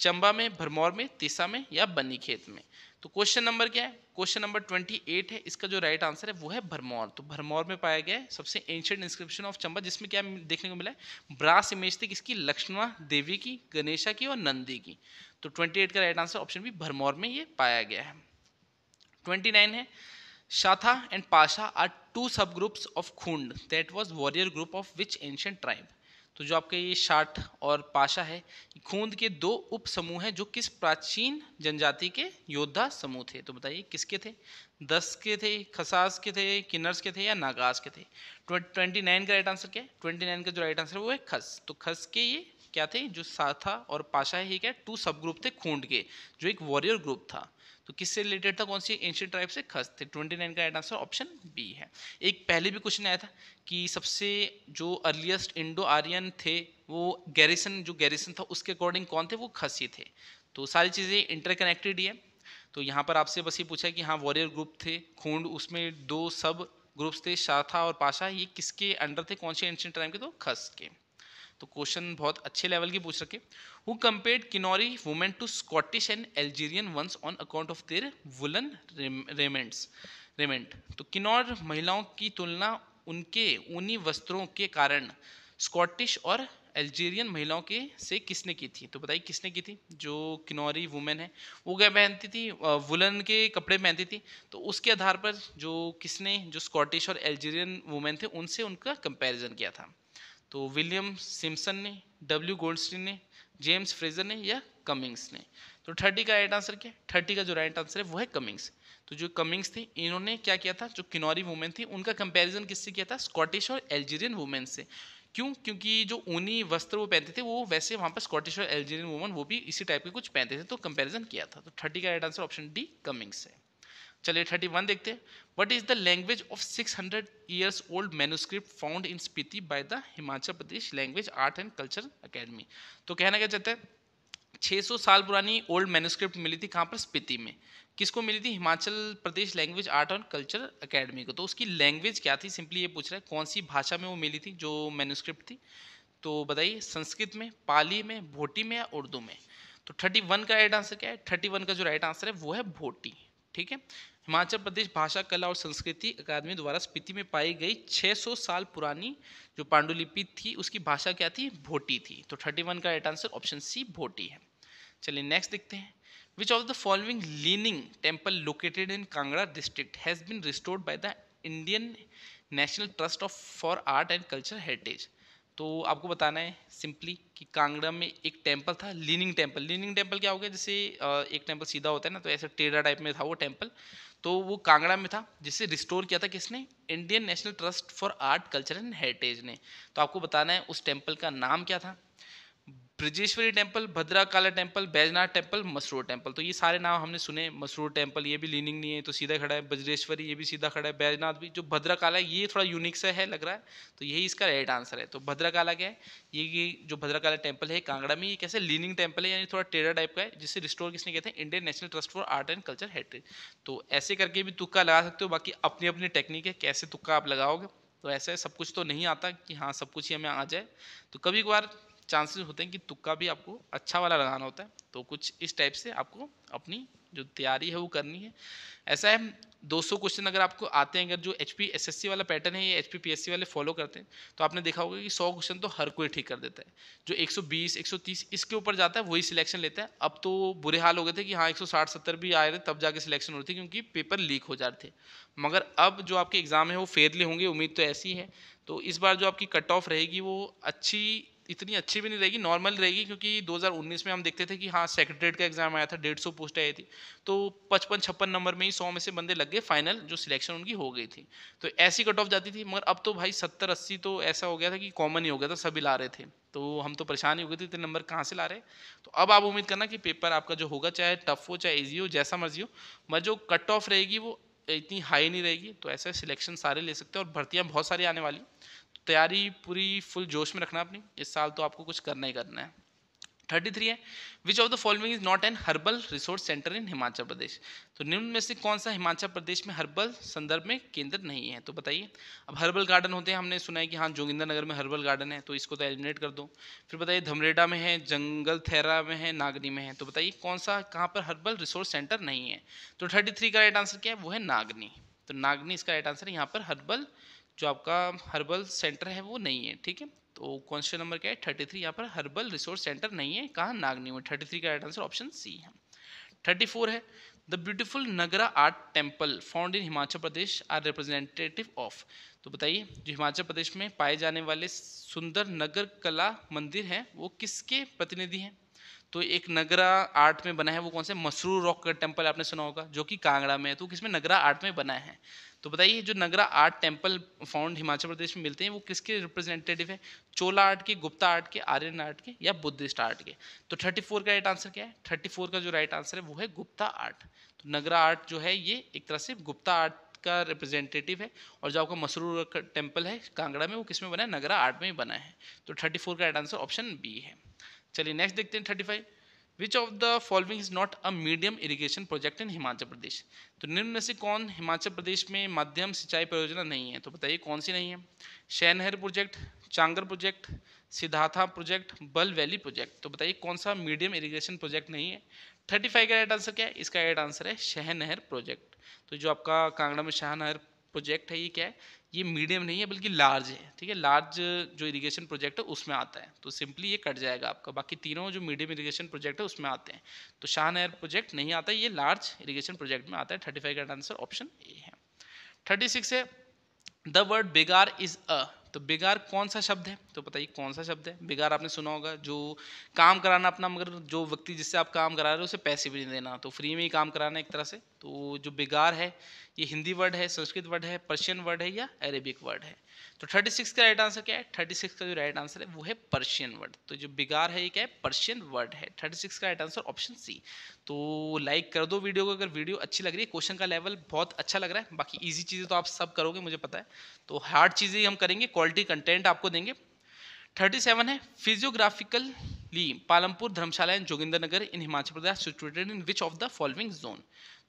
चंबा में भरमौर में तीसा में या बनी खेत में तो क्वेश्चन नंबर क्या है क्वेश्चन नंबर 28 है इसका जो राइट आंसर है वो है भरमौर तो भरमौर में पाया गया है सबसे एंशियंट इंस्क्रिप्शन ऑफ चंबा जिसमें क्या देखने को मिला है ब्रास इमेज थी किसकी लक्ष्मणा देवी की गणेशा की और नंदी की तो 28 का right answer option B Bharmour में ये पाया गया है ट्वेंटी है Shatha and Pasha are two sub groups of Khund that was warrior group of which ancient tribe तो जो आपका ये शाट और पाशा है खूंद के दो उप समूह हैं जो किस प्राचीन जनजाति के योद्धा समूह थे तो बताइए किसके थे दस के थे खसास के थे किन्नर्स के थे या नागास के थे ट्वेंटी नाइन का राइट आंसर क्या है ट्वेंटी नाइन का जो राइट आंसर है वो है खस तो खस के ये क्या थे जो साथा और पाशा ही क्या टू सब ग्रुप थे खूंड के जो एक वॉरियर ग्रुप था तो किससे रिलेटेड था कौन सी एंशियन ट्राइब से खस थे ट्वेंटी नाइन का राइट आंसर ऑप्शन बी है एक पहले भी क्वेश्चन आया था कि सबसे जो अर्लीस्ट इंडो आर्यन थे वो गैरिसन जो गैरिसन था उसके अकॉर्डिंग कौन थे वो खस ही थे तो सारी चीज़ें इंटरकनेक्टेड ही है तो यहाँ पर आपसे बस ये पूछा कि हाँ वॉरियर ग्रुप थे खूंड उसमें दो सब ग्रुप्स थे शाथा और पाशा ये किसके अंडर थे कौन से एंशियन ट्राइब के तो खस के तो क्वेश्चन बहुत अच्छे लेवल की पूछ रखे who compare Kinnauri women to Scottish and Algerian ones on account of their woollen raiments raiment तो किन्नौर महिलाओं की तुलना उनके ऊनी वस्त्रों के कारण स्कॉटिश और एल्जीरियन महिलाओं के से किसने की थी तो बताइए किसने की थी जो किनौरी वुमेन है वो क्या पहनती थी वुलन के कपड़े पहनती थी तो उसके आधार पर जो किसने जो स्कॉटिश और एल्जीरियन वुमेन थे उनसे उनका कंपैरिजन किया था तो विलियम सिम्सन ने डब्ल्यू गोल्डस्टीन ने जेम्स फ्रेजर ने या कमिंग्स ने तो थर्टी का राइट आंसर क्या थर्टी का जो राइट आंसर है वो है कमिंग्स तो जो कमिंग्स थी इन्होंने क्या किया था जो किनौरी वुमेन थी उनका कंपैरिजन किससे किया था स्कॉटिश और एल्जीरियन वुमेन से क्यों क्योंकि जो ऊनी वस्त्र वो पहनते थे वो वैसे वहाँ पर स्कॉटिश और एल्जीरियन वुमेन वो भी इसी टाइप के कुछ पहनते थे तो कंपेरिजन किया था तो थर्टी का right answer option D Cummings है चलिए थर्टी वन देखते हैं what is the language of six hundred years old manuscript found in Spiti by the Himachal Pradesh language art and culture academy तो कहना क्या चाहते हैं 600 साल पुरानी ओल्ड मेनुस्क्रिप्ट मिली थी कहाँ पर स्पीति में किसको मिली थी Himachal Pradesh language art and culture academy को तो उसकी लैंग्वेज क्या थी सिंपली ये पूछ रहा है कौन सी भाषा में वो मिली थी जो मैनुस्क्रिप्ट थी तो बताइए संस्कृत में पाली में भोटी में या उर्दू में तो थर्टी वन का राइट आंसर क्या है थर्टी वन का जो राइट आंसर है वो है भोटी ठीक है हिमाचल प्रदेश भाषा कला और संस्कृति अकादमी द्वारा स्पीति में पाई गई 600 साल पुरानी जो पांडुलिपि थी उसकी भाषा क्या थी भोटी थी तो 31 का right answer option C Bhoti है चलिए नेक्स्ट देखते हैं which of the following leaning temple located in Kangra district has been restored by the Indian national trust of for art and culture heritage तो आपको बताना है सिंपली कि कांगड़ा में एक टेम्पल था लीनिंग टेम्पल लीनिंग टेम्पल क्या हो गया जैसे एक टेम्पल सीधा होता है ना तो ऐसे टेढ़ा टाइप में था वो टेम्पल तो वो कांगड़ा में था जिसे रिस्टोर किया था किसने Indian national trust for art culture and heritage ने तो आपको बताना है उस टेम्पल का नाम क्या था Brajeshwari temple Bhadra Kala temple Baijnath temple Masroor temple तो ये सारे नाम हमने सुने मसरूर टेम्पल ये भी लीनिंग नहीं है तो सीधा खड़ा है बज्रेश्वरी ये भी सीधा खड़ा है बैजनाथ भी जो भद्रा काला है ये थोड़ा यूनिक सा है लग रहा है तो यही इसका राइट आंसर है तो भद्रा काला क्या है ये जो भद्रा काला टेम्पल है कांगड़ा में ये कैसे लीनिंग टेम्पल है यानी थोड़ा टेढ़ा टाइप का है जिसे रिस्टोर किसने कहते हैं Indian national trust for art and culture heritage तो ऐसे करके भी तुक्का लगा सकते हो बाकी अपनी अपनी टेक्निक है कैसे तुक्का आप लगाओगे तो ऐसे सब कुछ तो नहीं आता कि हाँ सब कुछ ही हमें आ जाए तो कभी कभार चांसेस होते हैं कि तुक्का भी आपको अच्छा वाला लगाना होता है तो कुछ इस टाइप से आपको अपनी जो तैयारी है वो करनी है ऐसा है 200 क्वेश्चन अगर आपको आते हैं अगर जो H P S S C वाला पैटर्न है ये H P P S C वाले फॉलो करते हैं तो आपने देखा होगा कि 100 क्वेश्चन तो हर कोई ठीक कर देता है जो 120 130 इसके ऊपर जाता है वही सिलेक्शन लेता है अब तो बुरे हाल हो गए थे कि हाँ 160 70 भी आए रहे तब जाके सिलेक्शन होती क्योंकि पेपर लीक हो जाते थे मगर अब जो आपके एग्ज़ाम है वो फेयरली होंगे उम्मीद तो ऐसी है तो इस बार जो आपकी कट ऑफ रहेगी वो अच्छी इतनी अच्छी भी नहीं रहेगी नॉर्मल रहेगी क्योंकि 2019 में हम देखते थे कि हाँ सेक्रेटरीट का एग्जाम आया था डेढ़ सौ पोस्ट आई थी तो पचपन छप्पन नंबर में ही सौ में से बंदे लग गए फाइनल जो सिलेक्शन उनकी हो गई थी तो ऐसी कट ऑफ जाती थी मगर अब तो भाई सत्तर अस्सी तो ऐसा हो गया था कि कॉमन ही हो गया था सभी ला रहे थे तो हम तो परेशान ही हो गए थे इतने नंबर कहाँ से ला रहे तो अब आप उम्मीद करना कि पेपर आपका जो होगा चाहे टफ हो चाहे ईजी हो जैसा मर्जी हो मगर जो कट ऑफ रहेगी वो इतनी हाई नहीं रहेगी तो ऐसा सिलेक्शन सारे ले सकते हैं और भर्तियाँ बहुत सारी आने वाली तैयारी पूरी फुल जोश में रखना अपनी इस साल तो आपको कुछ करना ही करना है थर्टी थ्री है which of the following is not an herbal resource centre in Himachal Pradesh तो निम्न में से कौन सा हिमाचल प्रदेश में हर्बल संदर्भ में केंद्र नहीं है तो बताइए अब हर्बल गार्डन होते हैं हमने सुना है कि हाँ जोगिंदर नगर में हर्बल गार्डन है तो इसको तो एलिमिनेट कर दो फिर बताइए धमरेडा में है जंगल थेरा में है नागनी में है तो बताइए कौन सा कहाँ पर हर्बल रिसोर्स सेंटर नहीं है तो थर्टी थ्री का राइट आंसर क्या है वो है नागनी तो नागनी इसका राइट आंसर यहाँ पर हर्बल जो आपका हर्बल सेंटर है वो नहीं है ठीक है तो क्वेश्चन नंबर क्या है थर्टी थ्री यहाँ पर हर्बल रिसोर्स सेंटर नहीं है कहाँ नागनी में थर्टी थ्री का राइट आंसर ऑप्शन सी है थर्टी फोर है the beautiful Nagara art temple found in Himachal Pradesh are representative of तो बताइए जो हिमाचल प्रदेश में पाए जाने वाले सुंदर नगर कला मंदिर हैं वो किसके प्रतिनिधि हैं तो एक नगरा आर्ट में बना है वो कौन सा मसरूर रॉक का टेम्पल आपने सुना होगा जो कि कांगड़ा में है तो किसमें नगरा आर्ट में बना है तो बताइए जो Nagara art temple found Himachal Pradesh में मिलते हैं वो किसके रिप्रेजेंटेटिव है चोला आर्ट के गुप्ता आर्ट के आर्यन आर्ट के या बुद्धिस्ट आर्ट के तो 34 का राइट आंसर क्या है 34 का जो राइट आंसर है वो है गुप्ता आर्ट तो नगरा आर्ट जो है ये एक तरह से गुप्ता आर्ट का रिप्रेजेंटेटिव है और जो आपका मसरूर टेम्पल है कांगड़ा में वो किस में बना है नगरा आर्ट में ही बना है तो थर्टी का राइट आंसर ऑप्शन बी है चलिए नेक्स्ट देखते हैं thirty five which of the following is not a medium irrigation project in Himachal Pradesh तो निम्न से कौन हिमाचल प्रदेश में मध्यम सिंचाई परियोजना नहीं है तो बताइए कौन सी नहीं है Shahnehar project Changar project Siddhartha project Bal valley project तो बताइए कौन सा मीडियम इरीगेशन प्रोजेक्ट नहीं है थर्टी फाइव का राइट आंसर क्या है इसका राइट आंसर है शहनहर प्रोजेक्ट तो जो आपका कांगड़ा में शाहनहर प्रोजेक्ट है ये क्या है ये मीडियम नहीं है बल्कि लार्ज है ठीक है लार्ज जो इरिगेशन प्रोजेक्ट है उसमें आता है तो सिंपली ये कट जाएगा आपका बाकी तीनों जो मीडियम इरिगेशन प्रोजेक्ट है उसमें आते हैं तो शाह नहर प्रोजेक्ट नहीं आता ये लार्ज इरीगेशन प्रोजेक्ट में आता है थर्टी का आंसर ऑप्शन ए है थर्टी सिक्स है the word begar is a तो बेगार कौन सा शब्द है तो बताइए कौन सा शब्द है बेगार आपने सुना होगा जो काम कराना अपना मगर जो व्यक्ति जिससे आप काम करा रहे हो उसे पैसे भी नहीं देना तो फ्री में ही काम कराना एक तरह से तो जो बेगार है ये हिंदी वर्ड है संस्कृत वर्ड है पर्शियन वर्ड है या अरेबिक वर्ड है तो 36 का राइट आंसर क्या है 36 का जो राइट आंसर है वो है पर्शियन वर्ड तो जो बिगार है ये क्या है पर्शियन वर्ड है 36 का राइट आंसर ऑप्शन सी तो लाइक कर दो वीडियो को अगर वीडियो अच्छी लग रही है क्वेश्चन का लेवल बहुत अच्छा लग रहा है बाकी इजी चीज़ें तो आप सब करोगे मुझे पता है तो हार्ड चीज़ें हम करेंगे क्वालिटी कंटेंट आपको देंगे थर्टी है physiographically Palampur Dharamshala and Jogindernagar in Himachal Pradesh situated in which of the following zone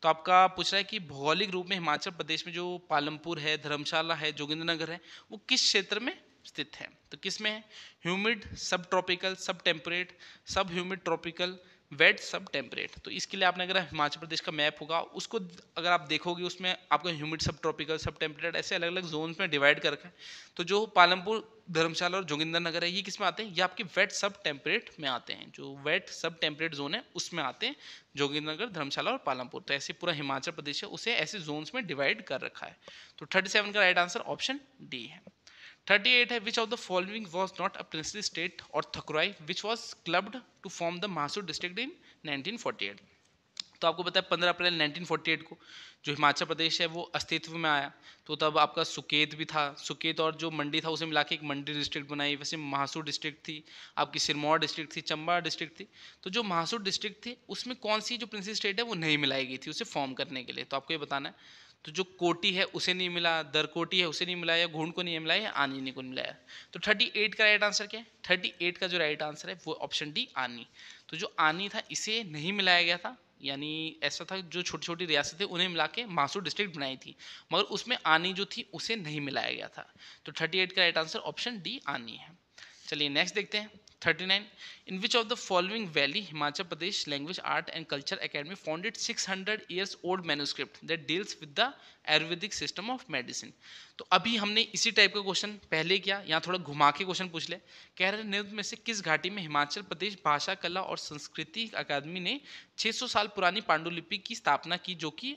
तो आपका पूछ रहा है कि भौगोलिक रूप में हिमाचल प्रदेश में जो पालमपुर है धर्मशाला है जोगिंद्रनगर है वो किस क्षेत्र में स्थित है तो किस में है ह्यूमिड सब tropical sub temperate sub humid tropical wet sub temperate तो इसके लिए आपने अगर हिमाचल प्रदेश का मैप होगा उसको अगर आप देखोगे उसमें आपको ह्यूमिड सब ट्रॉपिकल सब टेम्परेट ऐसे अलग अलग जोन्स में डिवाइड कर रखा है तो जो पालमपुर धर्मशाला और जोगिंदर नगर है ये किस में आते हैं ये आपके वेट सब टेम्परेट में आते हैं जो वेट सब टेम्परेट जोन है उसमें आते हैं जोगिंदर नगर धर्मशाला और पालमपुर तो ऐसे पूरा हिमाचल प्रदेश है उसे ऐसे जोन्स में डिवाइड कर रखा है तो थर्टी सेवन का राइट आंसर ऑप्शन डी है थर्टी एट है which of the following was not a princely state और thakurai which was clubbed to form the Mahasu district in nineteen forty eight तो आपको पता है पंद्रह अप्रैल एट को जो हिमाचल प्रदेश है वो अस्तित्व में आया तो तब आपका सुकेत भी था सुकेत और जो मंडी था उसे मिला के एक मंडी डिस्ट्रिक्ट बनाई वैसे महासूर डिस्ट्रिक्ट थी आपकी सिरमौर डिस्ट्रिक्ट थी चंबा डिस्ट्रिक्ट थी तो जो महासूर डिस्ट्रिक्ट थी उसमें कौन सी जो प्रिंसी स्टेट है वो नहीं मिलाई गई थी उसे फॉर्म करने के लिए तो आपको ये बताना है तो जो कोटी है उसे नहीं मिला दर कोटी है उसे नहीं मिला या घूंढ को नहीं मिला या आनी को नहीं मिलाया तो 38 का राइट आंसर क्या है 38 का जो राइट आंसर है वो ऑप्शन डी आनी तो जो आनी था इसे नहीं मिलाया गया था यानी ऐसा था जो छोटी छोटी रियासतें उन्हें मिला के मासूर डिस्ट्रिक्ट बनाई थी मगर उसमें आनी जो थी उसे नहीं मिलाया गया था तो थर्टी का राइट आंसर ऑप्शन डी आनी है चलिए नेक्स्ट देखते हैं thirty nine in which of the following valley Himachal Pradesh language art and culture academy founded six hundred years old manuscript that deals with the Ayurvedic system of medicine तो अभी हमने इसी type का क्वेश्चन पहले किया यहाँ थोड़ा घुमा के क्वेश्चन पूछ ले कह रहे निरुद्ध में से किस घाटी में हिमाचल प्रदेश भाषा कला और संस्कृति अकादमी ने छः सौ साल पुरानी पांडुलिपि की स्थापना की जो कि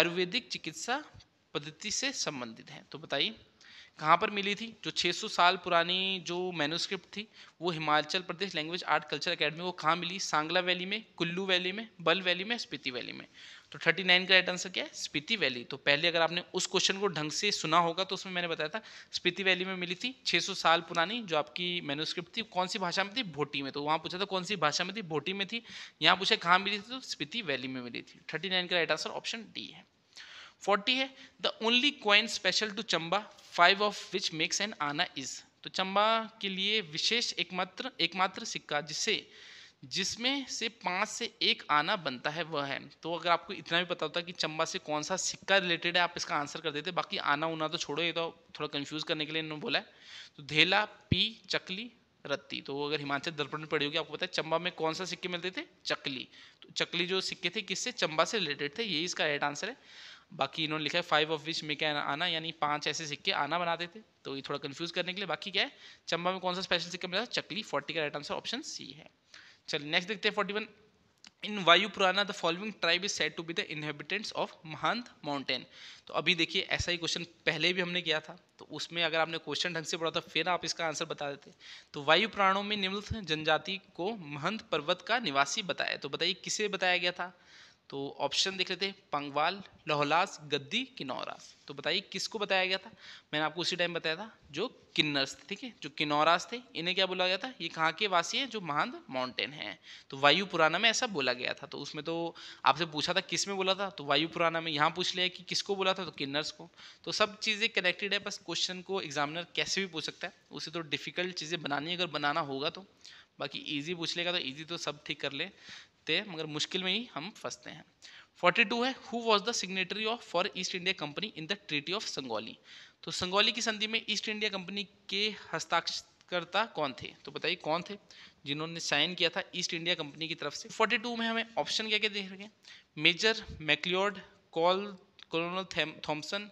आयुर्वेदिक चिकित्सा पद्धति से संबंधित है तो बताइए कहाँ पर मिली थी जो 600 साल पुरानी जो मैनुस्क्रिप्ट थी वो Himachal Pradesh language art culture academy को कहाँ मिली सांगला वैली में कुल्लू वैली में बल वैली में स्पीति वैली में तो 39 का राइट आंसर क्या है स्पीति वैली तो पहले अगर आपने उस क्वेश्चन को ढंग से सुना होगा तो उसमें मैंने बताया था स्पीति वैली में मिली थी 600 साल पुरानी जो आपकी मैनुस्क्रिप्ट थी कौन सी भाषा में थी भोटी में तो वहाँ पूछा था कौन सी भाषा में थी भोटी में थी यहाँ पूछा कहाँ मिली थी तो स्पीति वैली में मिली थी थर्टी का राइट आंसर ऑप्शन डी है फोर्टी है the only coin special to Chamba five of which makes an anna is तो चंबा के लिए विशेष एकमात्र एकमात्र सिक्का जिससे जिसमें से पाँच से एक आना बनता है वह है तो अगर आपको इतना भी पता होता कि चंबा से कौन सा सिक्का रिलेटेड है आप इसका आंसर कर देते बाकी आना उना तो छोड़ो ये तो थोड़ा कंफ्यूज करने के लिए इन्होंने बोला है तो धेला पी चकली रत्ती तो अगर हिमाचल दर्पण में पड़ी होगी आपको पता है चंबा में कौन सा सिक्के मिलते थे चकली तो चकली जो सिक्के थे किससे चंबा से रिलेटेड थे यही इसका राइट आंसर है बाकी इन्होंने लिखा है five of which make an anna यानी पांच ऐसे सिक्के आना बनाते थे तो ये थोड़ा कंफ्यूज करने के लिए बाकी क्या है चंबा में कौन सा स्पेशल सिक्का मिला चकली फोर्टी का राइट आंसर ऑप्शन सी है चलिए नेक्स्ट देखते हैं forty one in Vayu Purana the following tribe is said to be the inhabitants of Mahant mountain तो अभी देखिए ऐसा ही क्वेश्चन पहले भी हमने किया था तो उसमें अगर आपने क्वेश्चन ढंग से पढ़ा था फिर आप इसका आंसर बता देते तो वायु पुराणों में निम्न जनजाति को महंत पर्वत का निवासी बताया तो बताइए किसे बताया गया था तो ऑप्शन देख लेते पंगवाल लोहलास गद्दी किन्नौरास तो बताइए किसको बताया गया था मैंने आपको उसी टाइम बताया था जो किन्नर्स थे ठीक है जो किन्नौरास थे इन्हें क्या बोला गया था ये कहाँ के वासी हैं जो महान माउंटेन हैं तो वायु पुराना में ऐसा बोला गया था तो उसमें तो आपसे पूछा था किस में बोला था तो वायु पुराना में यहाँ पूछ लिया कि किसको बोला था तो किन्नर्स को तो सब चीज़ें कनेक्टेड है बस क्वेश्चन को एग्जामिनर कैसे भी पूछ सकता है उसे तो डिफ़िकल्ट चीज़ें बनानी अगर बनाना होगा तो बाकी इजी पूछ लेगा तो इजी तो सब ठीक कर ले सकते हैं मगर मुश्किल में ही हम फंसते हैं 42 है who was the signatory of for East India Company in the treaty of Sangoli तो संगौली की संधि में ईस्ट इंडिया कंपनी के हस्ताक्षरकर्ता कौन थे तो बताइए कौन थे जिन्होंने साइन किया था ईस्ट इंडिया कंपनी की तरफ से 42 में हमें ऑप्शन क्या क्या देख रहे हैं major McLeod col colonel Thomson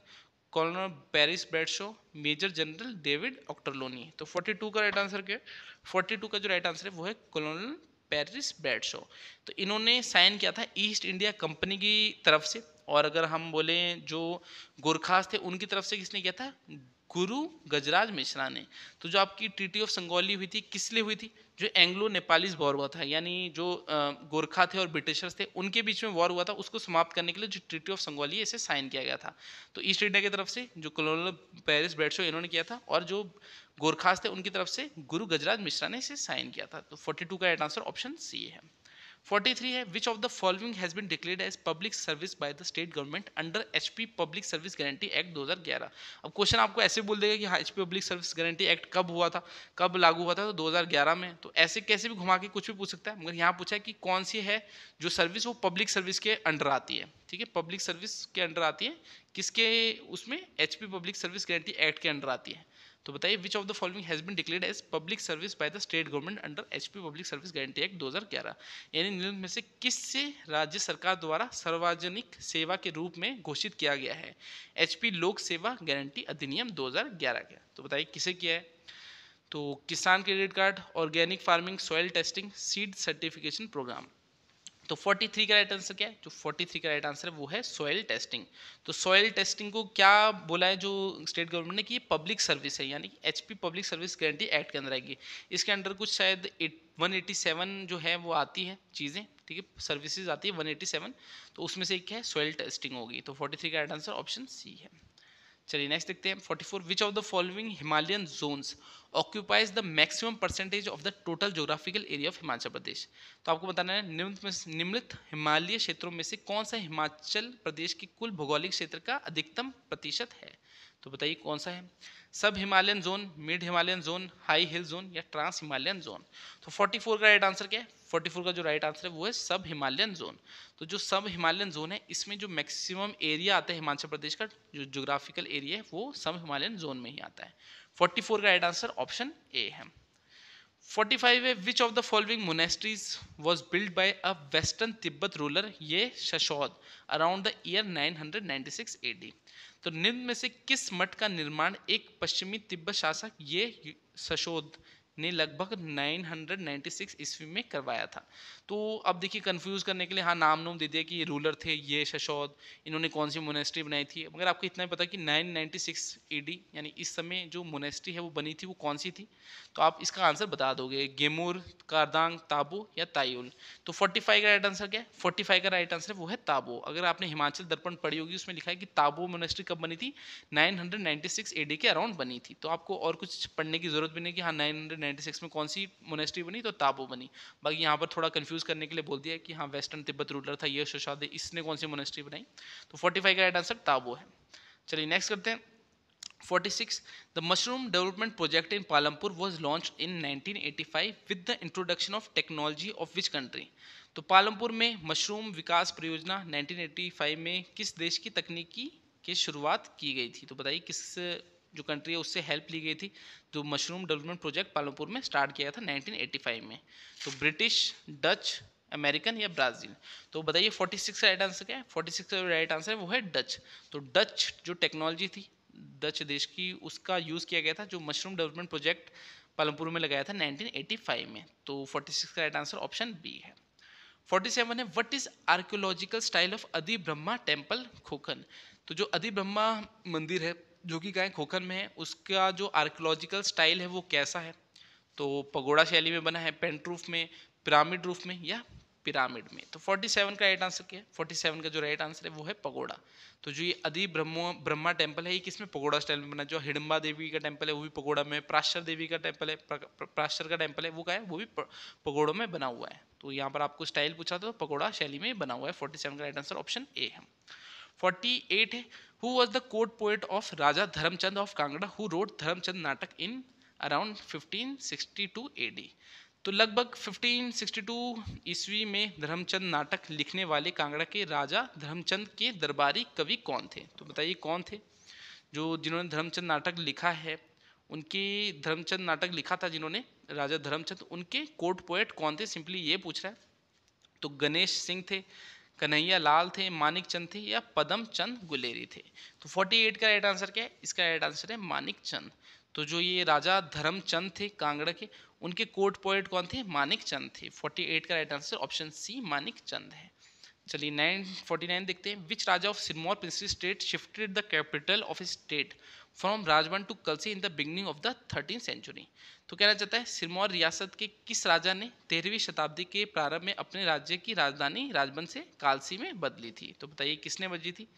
colonel Paris Bradshaw major general David Ochterlony तो 42 का राइट आंसर क्या है 42 का जो राइट आंसर है वो है कॉलोनल पेरिस ब्रेड शो तो इन्होंने साइन किया था ईस्ट इंडिया कंपनी की तरफ से और अगर हम बोलें जो गोरखास थे उनकी तरफ से किसने किया था गुरु गजराज मिश्रा ने तो जो आपकी ट्रीटी ऑफ संगौली हुई थी किस लिए हुई थी जो एंग्लो नेपालीज वॉर हुआ था यानी जो गोरखा थे और ब्रिटिशर्स थे उनके बीच में वॉर हुआ था उसको समाप्त करने के लिए जो ट्रीटी ऑफ संगौली है इसे साइन किया गया था तो ईस्ट इंडिया की तरफ से जो कलोनल पेरिस ब्रेडशो इन्होंने किया था और जो गोरखास थे उनकी तरफ से गुरु गजराज मिश्रा ने इसे साइन किया था तो फोर्टी का राइट आंसर ऑप्शन सी है 43 है which of the following has been declared as public service by the state government under HP public service guarantee act 2011 अब क्वेश्चन आपको ऐसे बोल देगा कि हाँ HP public service guarantee act कब हुआ था कब लागू हुआ था तो 2011 में तो ऐसे कैसे भी घुमा के कुछ भी पूछ सकता है मगर यहाँ पूछा है कि कौन सी है जो सर्विस वो पब्लिक सर्विस के अंडर आती है ठीक है पब्लिक सर्विस के अंडर आती है किसके उसमें H public service guarantee act के अंडर आती है तो बताइए which of the following has been declared as public service by the state government under HP public service guarantee act 2011 यानी निम्न में से किससे राज्य सरकार द्वारा सार्वजनिक सेवा के रूप में घोषित किया गया है एचपी लोक सेवा गारंटी अधिनियम ग्यारह का तो बताइए किसे किया है तो Kisan credit card organic farming soil testing seed certification programme तो 43 का राइट आंसर क्या है जो 43 का राइट आंसर है वो है सॉयल टेस्टिंग तो सॉयल टेस्टिंग को क्या बोला है जो स्टेट गवर्नमेंट ने कि ये पब्लिक सर्विस है यानी कि H public service guarantee act के अंदर आएगी इसके अंडर कुछ शायद वन जो है वो आती है चीज़ें ठीक है सर्विसेज आती है 187 तो उसमें से एक है सॉयल टेस्टिंग होगी तो 43 का राइट आंसर ऑप्शन सी है चलिए नेक्स्ट देखते हैं 44 which of the following Himalayan zones occupies the maximum percentage of the total geographical area of Himachal Pradesh तो आपको बताना है निम्न निम्नलिखित हिमालय क्षेत्रों में से कौन सा हिमाचल प्रदेश के कुल भौगोलिक क्षेत्र का अधिकतम प्रतिशत है तो बताइए कौन सा है sub Himalayan zone mid Himalayan zone high hill zone या ट्रांस हिमालयन जोन तो 44 का राइट आंसर क्या है 44 का जो राइट आंसर है वो है सब हिमालयन जोन तो जो सब हिमालयन जोन है इसमें जो मैक्सिमम एरिया आता है हिमाचल प्रदेश का जो जोग्राफिकल एरिया है वो सब हिमालयन जोन में ही आता है 44 का राइट आंसर ऑप्शन ए है 45 है which of the following monasteries was build by a western Tibet ruler ये शशौद अराउंड द ईयर 996 एडी तो निम्न में से किस मठ का निर्माण एक पश्चिमी तिब्बत शासक ये सशोध ने लगभग 996 ईस्वी में करवाया था तो अब देखिए कंफ्यूज करने के लिए हाँ नाम नोम दे दिया कि ये रूलर थे ये शशौद इन्होंने कौन सी मोनेस्ट्री बनाई थी मगर आपको इतना ही पता कि 996 एडी यानी इस समय जो मोनेस्ट्री है वो बनी थी वो कौन सी थी तो आप इसका आंसर बता दोगे गेमूर कारदांग ताबो या तायुल तो फोर्टी का राइट आंसर क्या है फोर्टी का राइट आंसर वो है ताबो अगर आपने हिमाचल दर्पण पढ़ी होगी उसमें लिखा है कि ताबो मोनेस्ट्री कब बनी थी नाइन हंड्रेड के अराउंड बनी थी तो आपको और कुछ पढ़ने की जरूरत भी नहीं कि हाँ नाइन 1896 में कौन सी मोनेस्ट्री बनी तो ताबो बनी बाकी यहाँ पर थोड़ा कंफ्यूज करने के लिए बोल दिया कि हाँ वेस्टर्न तिब्बत रूलर था ये शोशादे इसने कौन सी मोनेस्ट्री बनाई तो 45 का राइट आंसर ताबो है चलिए नेक्स्ट करते हैं 46 the mushroom development project in palampur was launched in 1985 with the introduction of technology of which country तो पालमपुर में मशरूम विकास परियोजना 1985 में किस देश की तकनीकी की शुरुआत की गई थी तो बताइए किस जो कंट्री है उससे हेल्प ली गई थी जो मशरूम डेवलपमेंट प्रोजेक्ट पालमपुर में स्टार्ट किया था 1985 में तो ब्रिटिश डच अमेरिकन या ब्राज़ील तो बताइए 46 का राइट आंसर क्या है 46 का राइट आंसर है वो है डच तो डच जो टेक्नोलॉजी थी डच देश की उसका यूज़ किया गया था जो मशरूम डेवलपमेंट प्रोजेक्ट पालमपुर में लगाया था 1985 में तो 46 का राइट आंसर ऑप्शन बी है 47 है what is archaeological style of Adi Brahma temple खोखन तो जो अधि ब्रह्मा मंदिर है जो कि गाय खोखन में है उसका जो आर्कोलॉजिकल स्टाइल है वो कैसा है तो पगोड़ा शैली में बना है पेंट रूफ में पिरामिड रूफ में या पिरामिड में तो 47 का राइट आंसर क्या है 47 का जो राइट आंसर है वो है पगोड़ा तो जो ये अधि ब्रह्मो ब्रह्मा टेम्पल है ये किस में पगोड़ा स्टाइल में बना जो हिडम्बा देवी का टेम्पल है वो भी पगोड़ा में प्राश्चर देवी का टेम्पल है प्राश्चर का टेम्पल है वो क्या है वो भी पगोड़ों में बना हुआ है तो यहाँ पर आपको स्टाइल पूछा था तो पगोड़ा शैली में बना हुआ है फोर्टी का राइट आंसर ऑप्शन ए है फोर्टी है who was the court poet of Raja Dharamchand of Kangra who wrote Dharamchand Natak sixty two 1562 D तो लगभग 1562 ईस्वी में धर्मचंद नाटक लिखने वाले कांगड़ा के राजा धर्मचंद के दरबारी कवि कौन थे तो बताइए कौन थे जो जिन्होंने धर्मचंद नाटक लिखा है उनके धर्मचंद नाटक लिखा था जिन्होंने राजा धर्मचंद उनके कोर्ट पोएट कौन थे सिंपली ये पूछ रहा है तो गणेश सिंह थे कन्हैया लाल थे मानिक चंद थे या पदम चंद गुलेरी थे तो 48 का राइट आंसर क्या है इसका राइट आंसर है मानिक चंद तो जो ये राजा धर्मचंद थे कांगड़ा के उनके कोर्ट पॉइंट कौन थे मानिक चंद थे 48 का right answer option C Manik Chand है चलिए 949 देखते हैं which raja of Sirmaur princely state shifted the capital of state from Rajban to Kalsi in the beginning of the thirteen century तो कहना चाहता है सिरमौर रियासत के किस राजा ने तेरहवीं शताब्दी के प्रारंभ में अपने राज्य की राजधानी राजबन से कालसी में बदली थी तो बताइए किसने बदली थी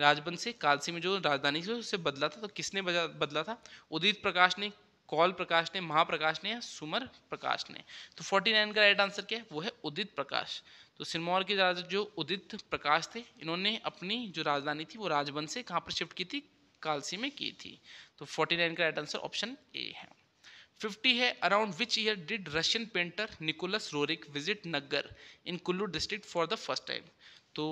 राजबन से कालसी में जो राजधानी थी उसे बदला था तो किसने बदला था उदित प्रकाश ने कौल प्रकाश ने महाप्रकाश ने या सुमर प्रकाश ने तो 49 का राइट आंसर क्या है वो है उदित प्रकाश तो सिरमौर के राजा जो उदित प्रकाश थे इन्होंने अपनी जो राजधानी थी वो राजबन से कहाँ पर शिफ्ट की थी कालसी में की थी तो 49 का राइट आंसर ऑप्शन ए है 50 है around which year did Russian painter Nicholas Roerich visit Naggar in Kullu district for the first time तो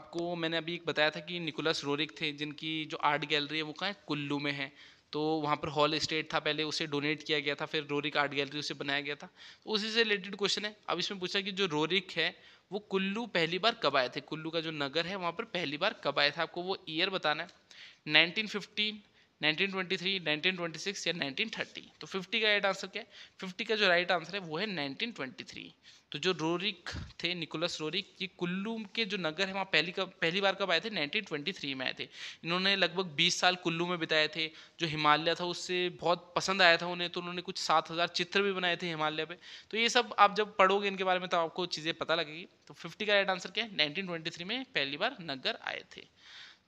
आपको मैंने अभी एक बताया था कि निकोलस रोरिक थे जिनकी जो आर्ट गैलरी है वो कहाँ कुल्लू में है तो वहाँ पर हॉल स्टेट था पहले उसे डोनेट किया गया था फिर रोरिक आर्ट गैलरी उसे बनाया गया था तो उसी से रिलेटेड क्वेश्चन है अब इसमें पूछा कि जो रोरिक है वो कुल्लू पहली बार कब आए थे कुल्लू का जो नगर है वहाँ पर पहली बार कब आया था आपको वो ईयर बताना है 1915 1923, 1926 या 1930 तो 50 का राइट आंसर क्या है 50 का जो राइट आंसर है वो है 1923 तो जो रोरिक थे निकोलस रोरिक ये कुल्लू के जो नगर है वहाँ पहली कब पहली बार कब आए थे 1923 में आए थे इन्होंने लगभग 20 साल कुल्लू में बिताए थे जो हिमालय था उससे बहुत पसंद आया था उन्हें तो उन्होंने कुछ सात हज़ार चित्र भी बनाए थे हिमालय पर तो ये सब आप जब पढ़ोगे इनके बारे में तो आपको चीज़ें पता लगेगी तो फिफ्टी का राइट आंसर क्या है नाइनटीन में पहली बार नगर आए थे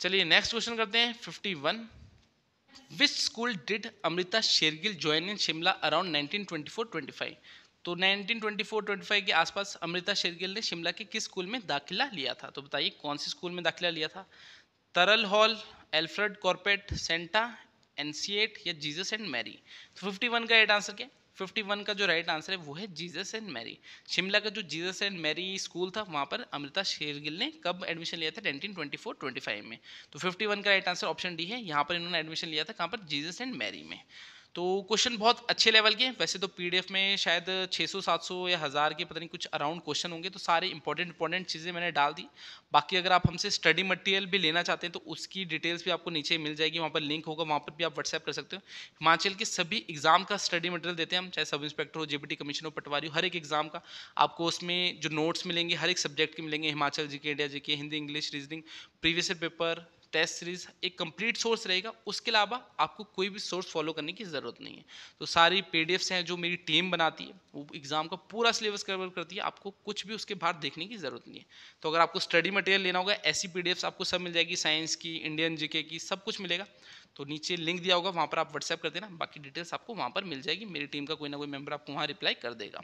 चलिए नेक्स्ट क्वेश्चन करते हैं fifty one which school did Amrita Shergil join in Shimla around 1924-25 तो 1924-25 के आसपास अमृता शेरगिल ने शिमला के किस स्कूल में दाखिला लिया था तो बताइए कौन से स्कूल में दाखिला लिया था तरल हॉल एल्फ्रेड कॉर्पेट सेंटा एनसीएट या जीजस एंड मैरी तो वन का एट आंसर क्या 51 का जो राइट आंसर है वो है जीसस एंड मैरी शिमला का जो जीसस एंड मैरी स्कूल था वहाँ पर अमृता शेरगिल ने कब एडमिशन लिया था nineteen twenty four twenty five में तो 51 का राइट आंसर ऑप्शन डी है यहाँ पर इन्होंने एडमिशन लिया था कहाँ पर जीसस एंड मैरी में तो क्वेश्चन बहुत अच्छे लेवल के वैसे तो पीडीएफ में शायद 600 700 या हज़ार के पता नहीं कुछ अराउंड क्वेश्चन होंगे तो सारे इंपॉर्टेंट इंपॉर्टेंट चीज़ें मैंने डाल दी बाकी अगर आप हमसे स्टडी मटेरियल भी लेना चाहते हैं तो उसकी डिटेल्स भी आपको नीचे मिल जाएगी वहाँ पर लिंक होगा वहाँ पर भी आप व्हाट्सएप कर सकते हो हिमाचल के सभी एग्जाम का स्टडी मटेरियल देते हैं हम चाहे सब इंस्पेक्टर हो जेबीटी कमिश्नर हो पटवारी हो हर एक एग्जाम का आपको उसमें जो नोट्स मिलेंगे हर एक सब्जेक्ट के मिलेंगे हिमाचल जी के India G K Hindi English reasoning previous paper test series एक कंप्लीट सोर्स रहेगा उसके अलावा आपको कोई भी सोर्स फॉलो करने की ज़रूरत नहीं है तो सारी पी हैं जो मेरी टीम बनाती है वो एग्ज़ाम का पूरा सिलेबस कवर करती है आपको कुछ भी उसके बाहर देखने की ज़रूरत नहीं है तो अगर आपको स्टडी मटेरियल लेना होगा ऐसी पी आपको सब मिल जाएगी साइंस की इंडियन जी की सब कुछ मिलेगा तो नीचे लिंक दिया होगा वहाँ पर आप व्हाट्सएप कर देना बाकी डिटेल्स आपको वहाँ पर मिल जाएगी मेरी टीम का कोई ना कोई मेम्बर आपको वहाँ रिप्लाई कर देगा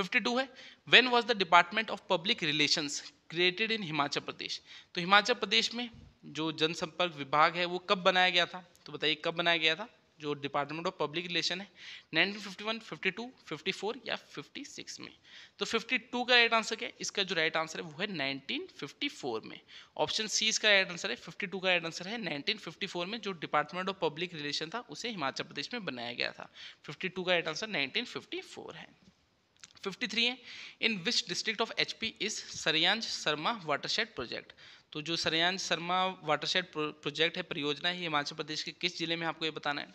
52 है when was the department of public relations created in Himachal Pradesh तो हिमाचल प्रदेश में जो जनसंपर्क विभाग है वो कब बनाया गया था तो बताइए कब बनाया गया था जो डिपार्टमेंट ऑफ पब्लिक रिलेशन है 1951, 52, 54 या 56 में तो 52 का राइट आंसर क्या है इसका जो राइट आंसर है वो है 1954 में ऑप्शन सी इसका राइट आंसर है 52 का राइट आंसर है 1954 में जो डिपार्टमेंट ऑफ पब्लिक रिलेशन था उसे हिमाचल प्रदेश में बनाया गया था 52 का राइट आंसर 1954 है 53 है in which district of H P is Sariyanj Sharma watershed project तो जो सरयान शर्मा वाटरशेड प्रोजेक्ट है परियोजना है हिमाचल प्रदेश के किस जिले में आपको ये बताना है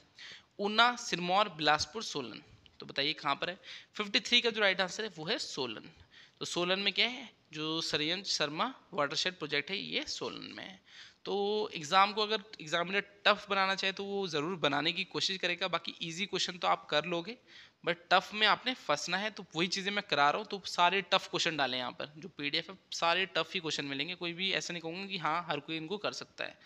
ऊना सिरमौर बिलासपुर सोलन तो बताइए कहाँ पर है थ्री का जो राइट आंसर है वो है सोलन तो सोलन में क्या है जो सरयन शर्मा वाटरशेड प्रोजेक्ट है ये सोलन में है तो एग्ज़ाम को अगर एग्जामिनर टफ बनाना चाहे तो वो ज़रूर बनाने की कोशिश करेगा बाकी इजी क्वेश्चन तो आप कर लोगे बट टफ में आपने फंसना है तो वही चीज़ें मैं करा रहा हूँ तो सारे टफ क्वेश्चन डालें यहाँ पर जो पी है सारे टफ ही क्वेश्चन मिलेंगे कोई भी ऐसा नहीं कहूँगा कि हाँ हर कोई इनको कर सकता है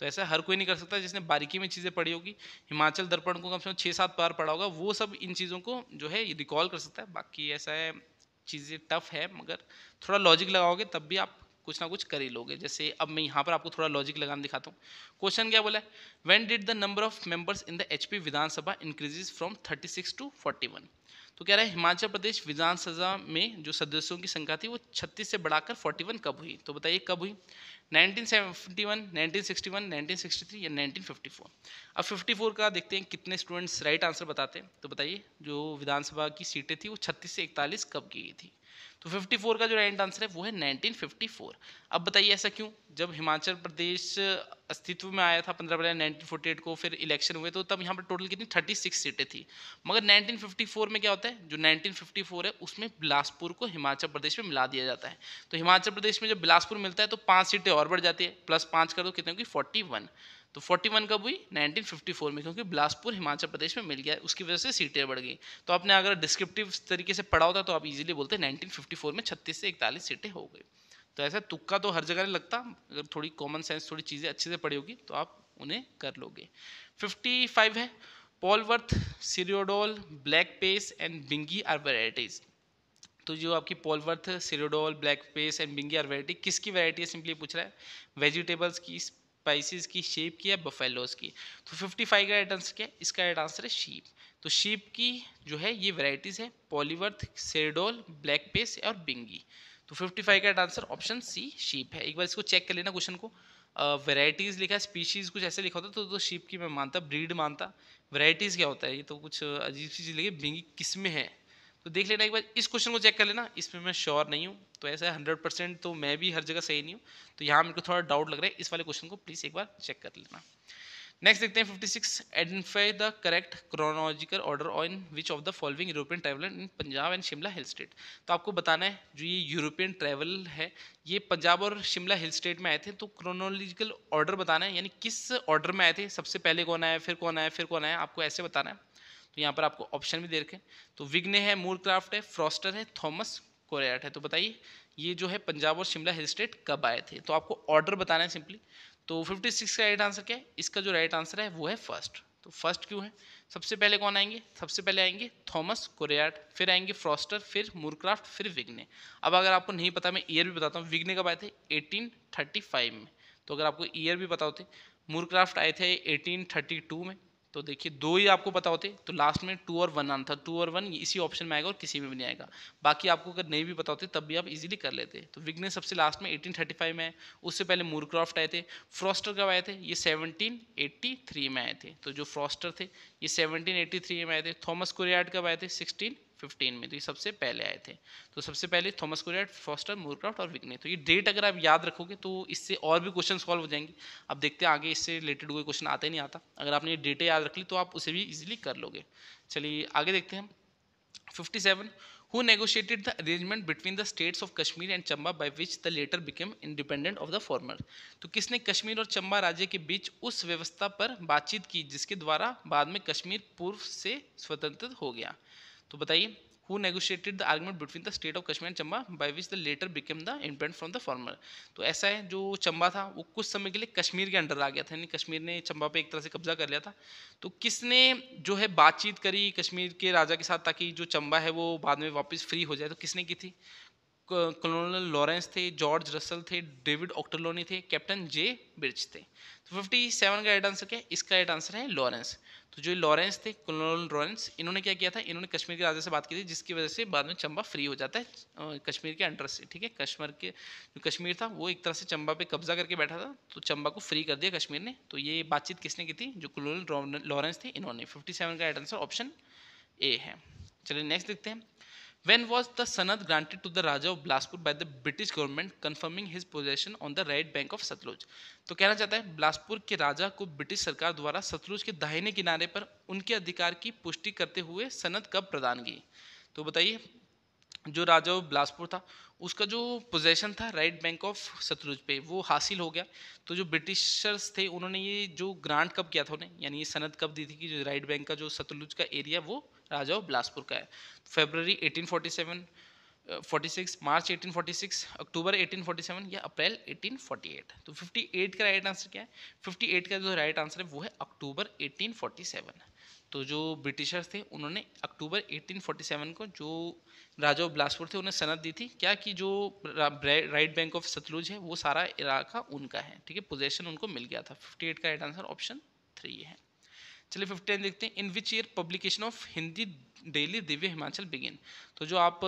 तो ऐसा हर कोई नहीं कर सकता जिसने बारीकी में चीज़ें पढ़ी होगी हिमाचल दर्पण को कम से कम छः सात बार पढ़ा होगा वो सब इन चीज़ों को जो है रिकॉल कर सकता है बाकी ऐसा है चीज़ें टफ है मगर थोड़ा लॉजिक लगाओगे तब भी आप कुछ ना कुछ कर ही लोगे जैसे अब मैं यहाँ पर आपको थोड़ा लॉजिक लगाना दिखाता हूँ क्वेश्चन क्या बोला है when did the number of members in the P Vidhan Sabha increases from thirty six to forty one तो कह रहा है हिमाचल प्रदेश विधानसभा में जो सदस्यों की संख्या थी वो 36 से बढ़ाकर 41 कब हुई तो बताइए कब हुई 1971, 1961, 1963 या 1954 अब 54 का देखते हैं कितने स्टूडेंट्स राइट आंसर बताते हैं तो बताइए जो विधानसभा की सीटें थी वो 36 से 41 कब की गई थी तो 54 का जो राइट आंसर है वो है 1954 अब बताइए ऐसा क्यों जब हिमाचल प्रदेश अस्तित्व में आया था 15 अप्रैल 1948 को फिर इलेक्शन हुए तो तब यहाँ पर टोटल कितनी 36 सीटें थी मगर 1954 में क्या होता है जो 1954 है उसमें बिलासपुर को हिमाचल प्रदेश में मिला दिया जाता है तो हिमाचल प्रदेश में जब बिलासपुर मिलता है तो पाँच सीटें और बढ़ जाती है प्लस पाँच कर दो कितने की फोर्टी तो 41 कब हुई 1954 में क्योंकि बिलासपुर हिमाचल प्रदेश में मिल गया उसकी वजह से सीटें बढ़ गई तो आपने अगर डिस्क्रिप्टिव तरीके से पढ़ा होता तो आप इजीली बोलते 1954 में 36 से 41 सीटें हो गई तो ऐसा तुक्का तो हर जगह नहीं लगता अगर थोड़ी कॉमन सेंस थोड़ी चीज़ें अच्छे से पढ़ी होगी तो आप उन्हें कर लोगे फिफ्टी है Polwarth Corriedale black face and बिंगी आर वेराइटीज़ तो जो आपकी Polwarth Corriedale black face and बिंगी आर वेराइटी किसकी वेराइटी है सिंपली पूछ रहा है वेजिटेबल्स की स्पाइसिस की शेप की या बफेलोज की तो फिफ्टी फाइव का राइट आंसर क्या है इसका राइट आंसर है शीप तो शीप की जो है ये वेराइटीज़ तो है पॉलीवर्थ सेडोल ब्लैक पेस और बिंगी तो फिफ्टी फाइव का आंसर ऑप्शन सी शीप है एक बार इसको चेक कर लेना क्वेश्चन को वेराइटीज़ लिखा है स्पीशीज़ कुछ ऐसे लिखा होता तो, तो शीप की मैं मानता ब्रीड मानता वेराइटीज़ क्या होता है ये तो कुछ अजीब सी चीज़ लिखी बिंगी किस में है तो देख लेना एक बार इस क्वेश्चन को चेक कर लेना इसमें मैं श्योर नहीं हूँ तो ऐसा हंड्रेड परसेंट तो मैं भी हर जगह सही नहीं हूँ तो यहाँ मेरे को थोड़ा डाउट लग रहा है इस वाले क्वेश्चन को प्लीज़ एक बार चेक कर लेना नेक्स्ट देखते हैं fifty six identify the correct chronological order on which of the following European travel in Punjab and Shimla hill state तो आपको बताना है जो ये यूरोपियन ट्रैवल है ये पंजाब और शिमला हिल स्टेट में आए थे तो क्रोनोलॉजिकल ऑर्डर बताना है यानी किस ऑर्डर में आए थे सबसे पहले कौन आया फिर कौन आया फिर कौन आया आपको ऐसे बताना है तो यहाँ पर आपको ऑप्शन भी दे रखे तो विग्ने है मूर क्राफ्ट है फ्रॉस्टर है थॉमस कोरेट है तो बताइए ये जो है पंजाब और शिमला हिल स्टेट कब आए थे तो आपको ऑर्डर बताना है सिंपली तो 56 का राइट आंसर क्या है इसका जो राइट आंसर है वो है फर्स्ट तो फर्स्ट क्यों है सबसे पहले कौन आएंगे सबसे पहले आएंगे थॉमस कोरेट फिर आएंगे फ्रॉस्टर फिर मूरक्राफ्ट फिर विग्ने अब अगर आपको नहीं पता मैं ईयर भी बताता हूँ विग्ने कब आए थे एटीन में तो अगर आपको ईयर भी पता होते मूरक्राफ्ट आए थे एटीन में तो देखिए दो ही आपको पता होते तो लास्ट में टू और वन आना था टू और वन इसी ऑप्शन में आएगा और किसी में भी नहीं आएगा बाकी आपको अगर नहीं भी पता होते तब भी आप इजीली कर लेते तो विग्नेस सबसे लास्ट में 1835 में है उससे पहले मूरक्रॉफ्ट आए थे फ्रॉस्टर कब आए थे ये 1783 में आए थे तो जो फ्रॉस्टर थे ये सेवनटीन में आए थे थॉमस कुरियाड कब आए थे सिक्सटीन 1815 में तो ये सबसे पहले आए थे तो सबसे पहले थॉमस कुरियर फॉस्टर मोरक्राफ्ट और विग्ने तो ये डेट अगर आप याद रखोगे तो इससे और भी क्वेश्चन सॉल्व हो जाएंगे अब देखते हैं आगे इससे रिलेटेड कोई क्वेश्चन आता ही नहीं आता अगर आपने ये डेटे याद रख ली तो आप उसे भी ईजिली कर लोगे चलिए आगे देखते हैं fifty seven who negotiated the arrangement between the states of Kashmir and Chamba by which the latter became independent of the former तो किसने कश्मीर और चंबा राज्य के बीच उस व्यवस्था पर बातचीत की जिसके द्वारा बाद में कश्मीर पूर्व से स्वतंत्र हो गया तो बताइए who negotiated the argument between the state of Kashmir Chamba by which the latter become the the from the former तो ऐसा है जो चंबा था वो कुछ समय के लिए कश्मीर के अंडर आ गया था यानी कश्मीर ने चंबा पे एक तरह से कब्जा कर लिया था तो किसने जो है बातचीत करी कश्मीर के राजा के साथ ताकि जो चंबा है वो बाद में वापस फ्री हो जाए तो किसने की थी कॉलोनल लॉरेंस थे जॉर्ज रसल थे डेविड ऑक्टरलोनी थे कैप्टन जे बिर्च थे तो सेवन का राइट आंसर क्या है इसका राइट आंसर है लॉरेंस तो जो लॉरेंस थे कॉलोन लॉरेंस इन्होंने क्या किया था इन्होंने कश्मीर के राजा से बात की थी जिसकी वजह से बाद में चंबा फ्री हो जाता है कश्मीर के अंडर से ठीक है कश्मीर के जो कश्मीर था वो एक तरह से चंबा पे कब्जा करके बैठा था तो चंबा को फ्री कर दिया कश्मीर ने तो ये बातचीत किसने की थी जो कॉलोन लॉरेंस थे इन्होंने फिफ्टी का राइट आंसर ऑप्शन ए है चलिए नेक्स्ट देखते हैं When was the sanad granted to the Raja of Blaspur by the British government confirming his possession on the right bank of Sutlej तो कहना चाहता है बिलासपुर के राजा को ब्रिटिश सरकार द्वारा सतलुज के दाहिने किनारे पर उनके अधिकार की पुष्टि करते हुए सनद कब प्रदान की तो बताइए जो राजा ऑफ बिलासपुर था उसका जो पोजेशन था राइट बैंक ऑफ सतलुज पे वो हासिल हो गया तो जो ब्रिटिशर्स थे उन्होंने ये जो ग्रांट कब किया था उन्हें यानी ये सनद कब दी थी कि जो राइट बैंक का जो सतलुज का एरिया वो राजा बिलासपुर का है फेबररी 1847 46 मार्च 1846 अक्टूबर 1847 या अप्रैल 1848 तो 58 का राइट आंसर क्या है 58 का जो राइट आंसर है वो है अक्टूबर 1847 तो जो ब्रिटिशर्स थे उन्होंने अक्टूबर 1847 को जो राजा बिलासपुर थे उन्हें सनद दी थी क्या कि जो राइट बैंक ऑफ सतलुज है वो सारा इलाका उनका है ठीक है पोजेशन उनको मिल गया था फिफ्टी का राइट आंसर ऑप्शन थ्री है चलिए फिफ्टीन देखते हैं in which year publication of Hindi daily Divya Himachal begin तो जो आप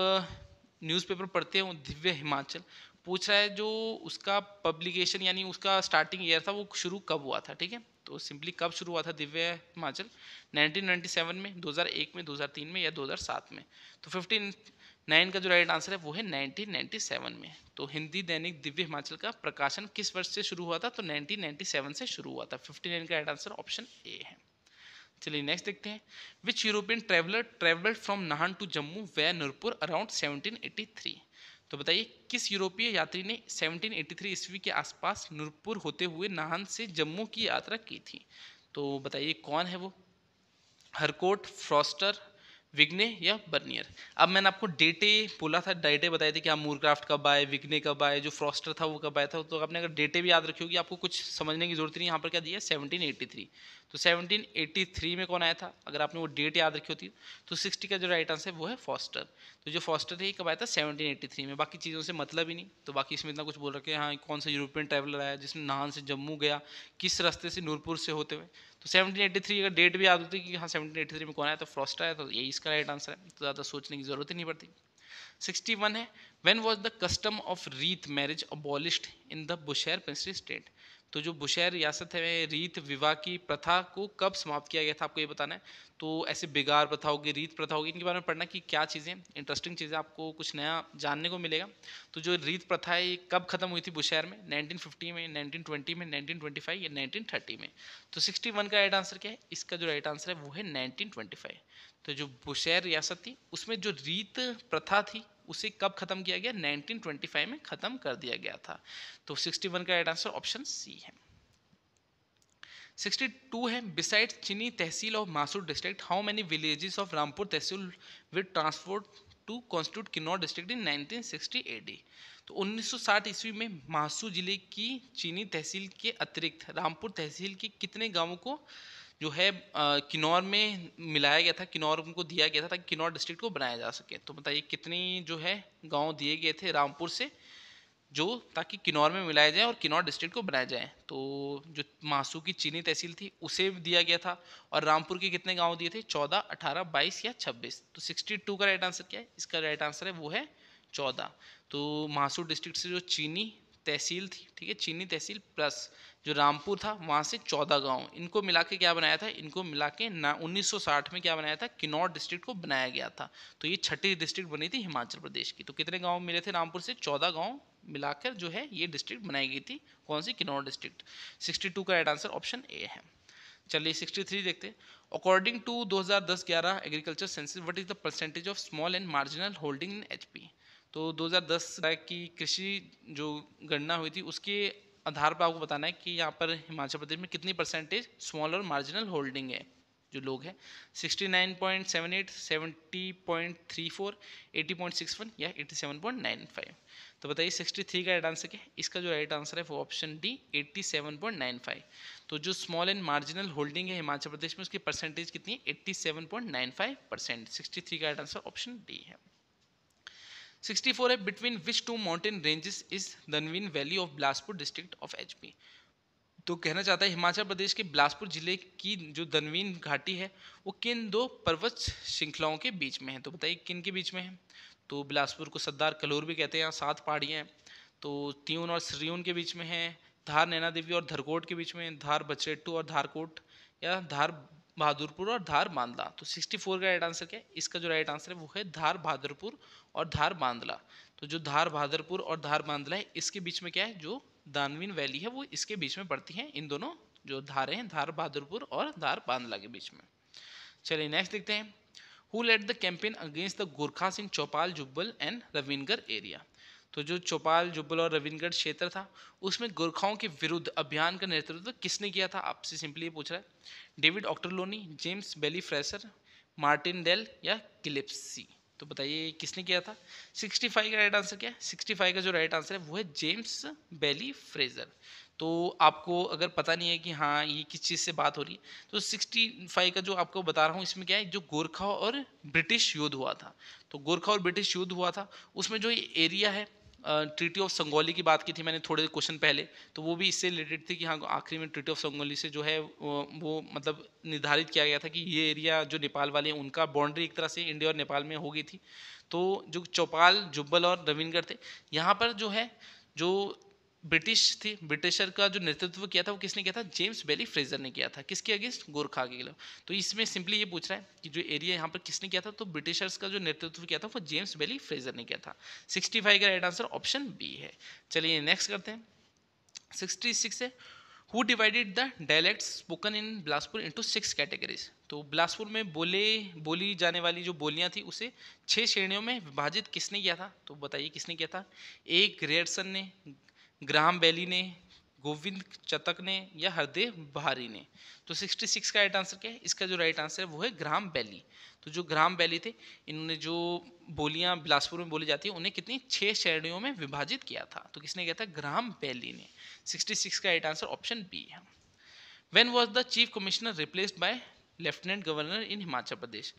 न्यूज़पेपर पढ़ते हैं दिव्य हिमाचल पूछ रहा है जो उसका पब्लिकेशन यानी उसका स्टार्टिंग ईयर था वो शुरू कब हुआ था ठीक है तो सिंपली कब शुरू हुआ था दिव्य हिमाचल 1997 में 2001 में 2003 में या 2007 में तो 15 नाइन का जो राइट आंसर है वो है 1997 में तो हिंदी दैनिक दिव्य हिमाचल का प्रकाशन किस वर्ष से शुरू हुआ था तो 1997 से शुरू हुआ था 59 का राइट आंसर ऑप्शन ए है चलिए नेक्स्ट देखते हैं which European traveller travelled from Nahan to Jammu via Nurpur around 1783 तो बताइए किस यूरोपीय यात्री ने 1783 ईस्वी के आसपास नूरपुर होते हुए नाहन से जम्मू की यात्रा की थी तो बताइए कौन है वो हरकोट फ्रॉस्टर विग्ने या बर्नियर अब मैंने आपको डेटे बोला था डेटे बताए थे कि आप मूरक्राफ्ट कब आए विग्ने कब आए जो फ्रॉस्टर था वो कब आया था तो आपने अगर डेटे भी याद रखी होगी आपको कुछ समझने की जरूरत नहीं यहाँ पर क्या दिया सेवनटीन थ्री तो 1783 में कौन आया था अगर आपने वो डेट याद रखी होती तो 60 का जो राइट आंसर है वो है फॉस्टर तो जो फॉस्टर है ये कब आया था 1783 में बाकी चीज़ों से मतलब ही नहीं तो बाकी इसमें इतना कुछ बोल रखे हाँ कौन सा यूरोपियन ट्रैवलर आया जिसने नाहन से जम्मू गया किस रास्ते से नूरपुर से होते हुए तो 1783 अगर डेट भी याद होती कि हाँ सेवनटीन में कौन आया तो फॉस्टर आया तो यही इसका राइट आंसर है तो ज़्यादा सोचने की ज़रूरत ही नहीं पड़ती सिक्सटी है when was the custom of reet marriage abolished in the Bushahr princely state तो जो बुशहर रियासत है रीत विवाह की प्रथा को कब समाप्त किया गया था आपको ये बताना है तो ऐसे बिगार प्रथा होगी रीत प्रथा होगी इनके बारे में पढ़ना कि क्या चीज़ें इंटरेस्टिंग चीज़ें आपको कुछ नया जानने को मिलेगा तो जो रीत प्रथा है ये कब खत्म हुई थी बुशहर में नाइनटीन में नाइनटीन में नाइनटीन या नाइनटीन में तो सिक्सटी का राइट आंसर क्या है इसका जो राइट आंसर है वो है नाइनटीन तो जो बुशहर रियासत थी उसमें जो रीत प्रथा थी उसे कब ख़त्म किया गया 1925 में ख़त्म कर दिया गया था तो 61 का राइट आंसर ऑप्शन सी है 62 है beside Chini tehsil of Mahasu district how many villages of Rampur tehsil with transport to constitute Kinnaur district in 1960 AD तो 1960 ईस्वी में मासू जिले की चीनी तहसील के अतिरिक्त रामपुर तहसील के कितने गांवों को जो है किन्नौर में मिलाया गया था किन्नौर को दिया गया था ताकि किन्नौर डिस्ट्रिक्ट को बनाया जा सके तो बताइए कितनी जो है गांव दिए गए थे रामपुर से जो ताकि किन्नौर में मिलाया जाए और किन्नौर डिस्ट्रिक्ट को बनाया जाए तो जो मासू की चीनी तहसील थी उसे दिया गया था और रामपुर के कितने गाँव दिए थे चौदह अठारह बाईस या छब्बीस तो सिक्सटी टू का राइट आंसर क्या है इसका राइट आंसर है वो है चौदह तो मासू डिस्ट्रिक्ट से जो चीनी तहसील थी ठीक है चीनी तहसील प्लस जो रामपुर था वहाँ से चौदह गांव इनको मिला के क्या बनाया था इनको मिला के ना उन्नीस में क्या बनाया था किन्नौर डिस्ट्रिक्ट को बनाया गया था तो ये छठी डिस्ट्रिक्ट बनी थी हिमाचल प्रदेश की तो कितने गाँव मिले थे रामपुर से चौदह गाँव मिलाकर जो है ये डिस्ट्रिक्ट बनाई गई थी कौन सी किन्नौर डिस्ट्रिक्ट सिक्सटी का राइट आंसर ऑप्शन ए है चलिए सिक्सटी देखते अकॉर्डिंग टू दो हज़ार agriculture census what is the percentage of small and marginal holding in H तो 2010 की कृषि जो गणना हुई थी उसके आधार पर आपको बताना है कि यहाँ पर हिमाचल प्रदेश में कितनी परसेंटेज स्मॉल और मार्जिनल होल्डिंग है जो लोग हैं sixty nine point seven eight seventy point three four eighty point six one या eighty seven point nine five तो बताइए सिक्सटी थ्री का राइट आंसर क्या है इसका जो राइट आंसर है वो option D eighty seven point nine five तो जो स्मॉल एंड मार्जिनल होल्डिंग है हिमाचल प्रदेश में उसकी परसेंटेज कितनी है eighty seven point nine five percent sixty three का राइट आंसर ऑप्शन डी है सिक्सटी फोर है between which two mountain ranges is Dhanvin valley of Bilaspur district of H P तो कहना चाहता है हिमाचल प्रदेश के बिलासपुर जिले की जो धनवीन घाटी है वो किन दो पर्वत श्रृंखलाओं के बीच में है तो बताइए किन के बीच में है तो बिलासपुर को सरदार कलोर भी कहते हैं यहाँ सात पहाड़ियाँ हैं तो त्यून और श्रीउन के बीच में है धार नैना देवी और धरकोट के बीच में धार बचरेटू और धारकोट या धार बहादुरपुर और धार बांदला तो 64 का राइट आंसर क्या है इसका जो राइट आंसर है वो है धार बहादुरपुर और धार बांदला तो जो धार बहादुरपुर और धार बांदला है इसके बीच में क्या है जो दानवीन वैली है वो इसके बीच में पड़ती है इन दोनों जो धारे हैं धार बहादुरपुर और धार बांदला के बीच में चलिए नेक्स्ट देखते हैं who led the campaign against the Gorkhas in Chaupal Jubbal and Ravinagar area तो जो चौपाल जुब्बल और रविंद्रगढ़ क्षेत्र था उसमें गोरखाओं के विरुद्ध अभियान का नेतृत्व तो किसने किया था आपसे सिंपली ये पूछ रहा है David Ochterlony James Baillie Fraser Martin Dale या किलिप्सी तो बताइए किसने किया था 65 का राइट आंसर क्या है 65 का जो राइट आंसर है वो है जेम्स बेली फ्रेजर तो आपको अगर पता नहीं है कि हाँ ये किस चीज़ से बात हो रही है तो 65 का जो आपको बता रहा हूँ इसमें क्या है जो गोरखा और ब्रिटिश युद्ध हुआ था तो गोरखा और ब्रिटिश युद्ध हुआ था उसमें जो ये एरिया है ट्रीटी ऑफ संगोली की बात की थी मैंने थोड़े क्वेश्चन पहले तो वो भी इससे रिलेटेड थी कि हाँ आखिरी में ट्रीटी ऑफ संगोली से जो है वो मतलब निर्धारित किया गया था कि ये एरिया जो नेपाल वाले हैं उनका बाउंड्री एक तरह से इंडिया और नेपाल में हो गई थी तो जो चौपाल जुब्बल और रविनगढ़ थे यहाँ पर जो है जो ब्रिटिश थी ब्रिटिशर का जो नेतृत्व किया था वो किसने किया था जेम्स बेली फ्रेजर ने किया था किसके अगेंस्ट गोरखा के खिलाफ तो इसमें सिंपली ये पूछ रहा है कि जो एरिया यहाँ पर किसने किया था तो ब्रिटिशर्स का जो नेतृत्व किया था वो जेम्स बेली फ्रेजर ने किया था फाइव का राइट आंसर ऑप्शन बी है चलिए नेक्स्ट करते हैं सिक्सटी सिक्स है who divided the dialect spoken in Bilaspur into six categories तो बिलासपुर में बोले बोली जाने वाली जो बोलियां थी उसे छः श्रेणियों में विभाजित किसने किया था तो बताइए किसने किया था एक रेयरसन ने ग्राम बेली ने गोविंद चतक ने या हरदेव बहारी ने तो 66 का राइट आंसर क्या है इसका जो राइट आंसर है वो है ग्राम बैली तो जो ग्राम बैली थे इन्होंने जो बोलियां बिलासपुर में बोली जाती हैं उन्हें कितनी छः श्रेणियों में विभाजित किया था तो किसने कहा था ग्राम बैली ने 66 का राइट आंसर ऑप्शन बी है when was the chief commissioner replaced by lieutenant governor in Himachal Pradesh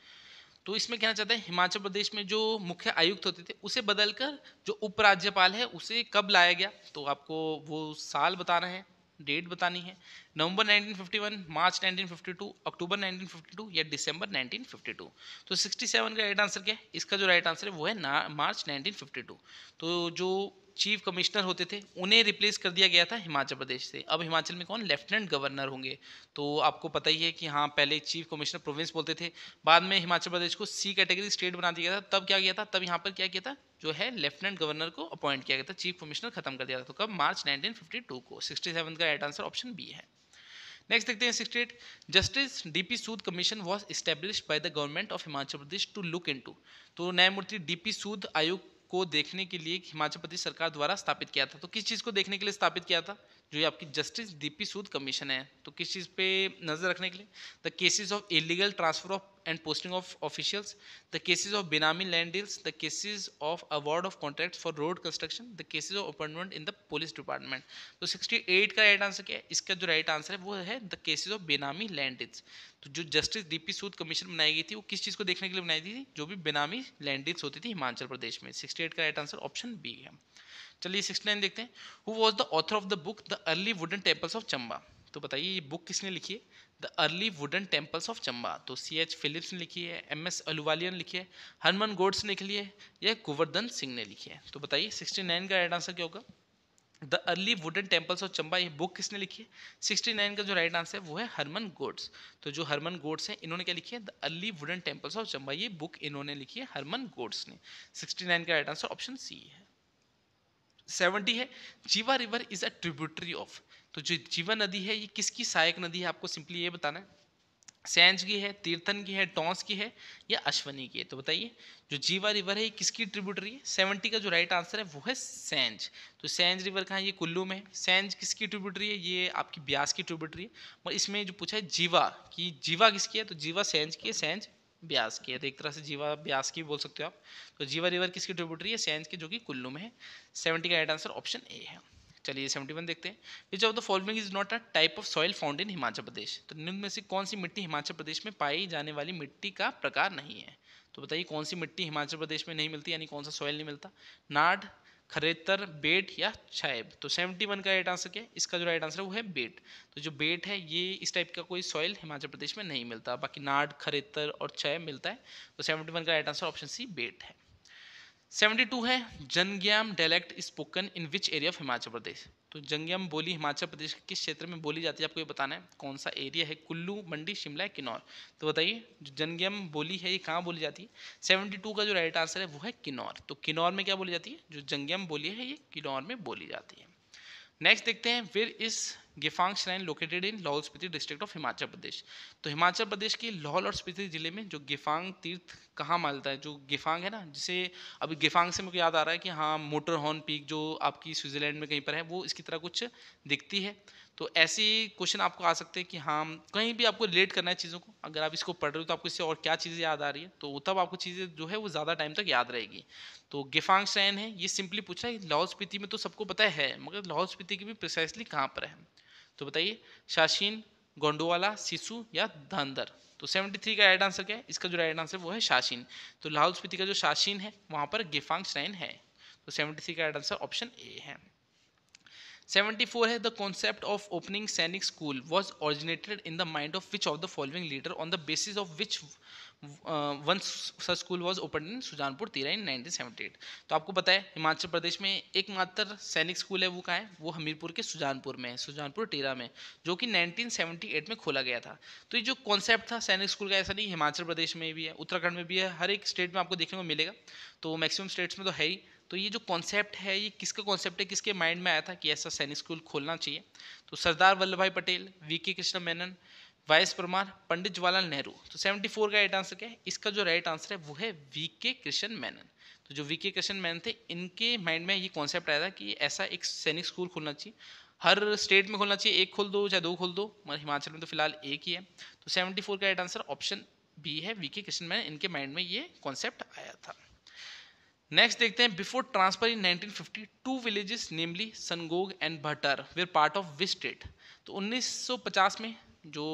तो इसमें कहना चाहते हैं हिमाचल प्रदेश में जो मुख्य आयुक्त होते थे उसे बदलकर जो उपराज्यपाल है उसे कब लाया गया तो आपको वो साल बताना है डेट बतानी है नवंबर 1951 मार्च 1952 अक्टूबर 1952 या दिसंबर 1952 तो 67 का राइट आंसर क्या है इसका जो राइट आंसर है वो है ना मार्च 1952 तो जो चीफ कमिश्नर होते थे उन्हें रिप्लेस कर दिया गया था हिमाचल प्रदेश से अब हिमाचल में कौन लेफ्टिनेंट गवर्नर होंगे तो आपको पता ही है कि हाँ पहले चीफ कमिश्नर प्रोविंस बोलते थे बाद में हिमाचल प्रदेश को सी कैटेगरी स्टेट बना दिया गया था तब क्या किया था तब यहाँ पर क्या किया था जो है लेफ्टिनेंट गवर्नर को अपॉइंट किया गया था चीफ कमिश्नर खत्म कर दिया था तो कब मार्च टू को सेवन का राइट आंसर ऑप्शन बी है नेक्स्ट देखते हैं sixty eight justice D P Sood commission was establish by the government of Himachal Pradesh to look in तो न्यायमूर्ति डी पी सूद आयोग को देखने के लिए हिमाचल प्रदेश सरकार द्वारा स्थापित किया था तो किस चीज़ को देखने के लिए स्थापित किया था जो ये आपकी जस्टिस डीपी सूद कमीशन है तो किस चीज़ पे नज़र रखने के लिए the cases of illegal transfer of and posting of officials the cases of benami land deals the cases of award of contract for road construction the cases of appointment in the police department तो sixty eight का right answer क्या है इसका जो right answer है वो है the cases of benami land deals तो जो जस्टिस डीपी सूद कमीशन बनाई गई थी वो किस चीज़ को देखने के लिए बनाई थी जो भी बेनामी लैंड डील्स होती थी हिमाचल प्रदेश में सिक्सटी एट का राइट आंसर ऑप्शन बी है चलिए सिक्सटी नाइन देखते हैं who was the author of the book the early wooden temples of Chamba तो बताइए ये बुक किसने लिखी है the early wooden temples of Chamba तो सी एच फिलिप्स ने लिखी है एम एस अलूवालिया ने लिखी है हनुमान गोड्स ने लिखी है या गोवर्धन सिंह ने लिखी है तो बताइए सिक्सटी नाइन का राइट आंसर क्या होगा the early wooden temples of Chamba ये बुक किसने लिखी है सिक्सटी नाइन का जो राइट आंसर है वो है हरमन गोड्स तो जो हरमन गोड्स हैं इन्होंने क्या लिखी है the early wooden temples of Chamba ये बुक इन्होंने लिखी है हरमन गोड्स ने सिक्सटी नाइन का राइट आंसर ऑप्शन सी है सेवेंटी है Jiwa river is a tributary of तो जो जीवा नदी है ये किसकी सहायक नदी है आपको सिंपली ये बताना है सेंज की है तीर्थन की है टॉन्स की है या अश्वनी की है तो बताइए जो जीवा रिवर है ये किसकी ट्रिब्यूटरी है सेवेंटी का जो राइट आंसर है वो है सेंज तो सेंज रिवर कहाँ ये कुल्लू में है सैंज किसकी ट्रिब्यूटरी है ये आपकी ब्यास की ट्रिब्यूटरी है और इसमें जो पूछा है जीवा की जीवा किसकी है तो जीवा सेंज की है सेंज ब्यास की है तो एक तरह से जीवा ब्यास की बोल सकते हो आप तो जीवा रिवर किसकी ट्रिब्यूटरी है सेंस की जो कि कुल्लू में है सेवेंटी का राइट आंसर ऑप्शन ए है चलिए सेवेंटी वन देखते हैं which of the following is not a type of soil found in Himachal Pradesh तो निम्न में से कौन सी मिट्टी हिमाचल प्रदेश में पाई जाने वाली मिट्टी का प्रकार नहीं है तो बताइए कौन सी मिट्टी हिमाचल प्रदेश में नहीं मिलती यानी कौन सा सॉइल नहीं मिलता नाड खरेतर बेट या छैब तो सेवेंटी वन का राइट आंसर क्या है इसका जो राइट आंसर है वो है बेट तो जो बेट है ये इस टाइप का कोई सॉइल हिमाचल प्रदेश में नहीं मिलता बाकी नाड खरेतर और छैब मिलता है तो सेवेंटी वन का राइट आंसर ऑप्शन सी बेट है सेवेंटी टू है Jangiam dialect spoken in which area of Himachal Pradesh तो जंगम बोली हिमाचल प्रदेश के किस क्षेत्र में बोली जाती है आपको ये बताना है कौन सा एरिया है कुल्लू मंडी शिमला किन्नौर तो बताइए जो जंगम बोली है ये कहाँ बोली जाती है सेवेंटी टू का जो राइट आंसर है वो है किन्नौर तो किन्नौर में क्या बोली जाती है जो जंगम बोली है ये किन्नौर में बोली जाती है नेक्स्ट देखते हैं फिर इस Gephang shrine located in Lahaul Spiti district of Himachal Pradesh तो हिमाचल प्रदेश के लाहौल और स्पीति जिले में जो गिफांग तीर्थ कहाँ मानता है जो गिफांग है ना जिसे अभी गिफांग से मुझे याद आ रहा है कि हाँ मोटर हॉर्न पीक जो आपकी स्विट्जरलैंड में कहीं पर है वो इसकी तरह कुछ दिखती है तो ऐसे क्वेश्चन आपको आ सकते हैं कि हाँ कहीं भी आपको रिलेट करना है चीज़ों को अगर आप इसको पढ़ रहे हो तो आपको इससे और क्या चीज़ें याद आ रही है तो तब आपको चीज़ें जो है वो ज़्यादा टाइम तक याद रहेगी तो गिफांग शैन है ये सिंपली पूछा है लाहौल स्पीति में तो सबको पता है मगर लाहौल स्पीति की भी प्रिसाइसली कहाँ पर है तो बताइए शाशीन गोंडोवाला सिसु या धानदर तो 73 का राइट आंसर क्या है इसका जो राइट आंसर वो है शाशीन तो लाहौल स्पीति का जो शाशीन है वहां पर गिफांग श्राइन है तो 73 का राइट आंसर ऑप्शन ए है सेवेंटी फोर है the concept of opening Sainik school was originated in the mind of which of the following leader on the basis of which once such school was open in Sujanpur Tira in eight तो आपको पता है हिमाचल प्रदेश में एकमात्र सैनिक school है वो कहाँ है वो हमीरपुर के सुजानपुर में है सुजानपुर टेरा में जो कि नाइनटीन एट में खोला गया था तो ये जो कॉन्सेप्ट था सैनिक स्कूल का ऐसा नहीं हिमाचल प्रदेश में भी है उत्तराखंड में भी है हर एक स्टेट में आपको देखने को मिलेगा तो मैक्सिमम स्टेट्स में तो है ही तो ये जो कॉन्सेप्ट है ये किसका कॉन्सेप्ट है किसके माइंड में आया था कि ऐसा सैनिक स्कूल खोलना चाहिए तो सरदार वल्लभ भाई Patel V K Krishna Menon Y S Parmar Pandit Jawaharlal Nehru तो 74 का राइट आंसर क्या है इसका जो राइट आंसर है वो है वी के कृष्ण मेनन तो जो वी के कृष्ण मेनन थे इनके माइंड में ये कॉन्सेप्ट आया था कि ऐसा एक सैनिक स्कूल खोलना चाहिए हर स्टेट में खोलना चाहिए एक खोल दो चाहे दो खोल दो मगर हिमाचल में तो फिलहाल एक ही है तो फोर का राइट आंसर ऑप्शन बी है वी के कृष्ण मेनन इनके माइंड में ये कॉन्सेप्ट आया था नेक्स्ट देखते हैं before transfer in 1950 two villages namely Sangog and Bhatar were part of this state तो 1950 में जो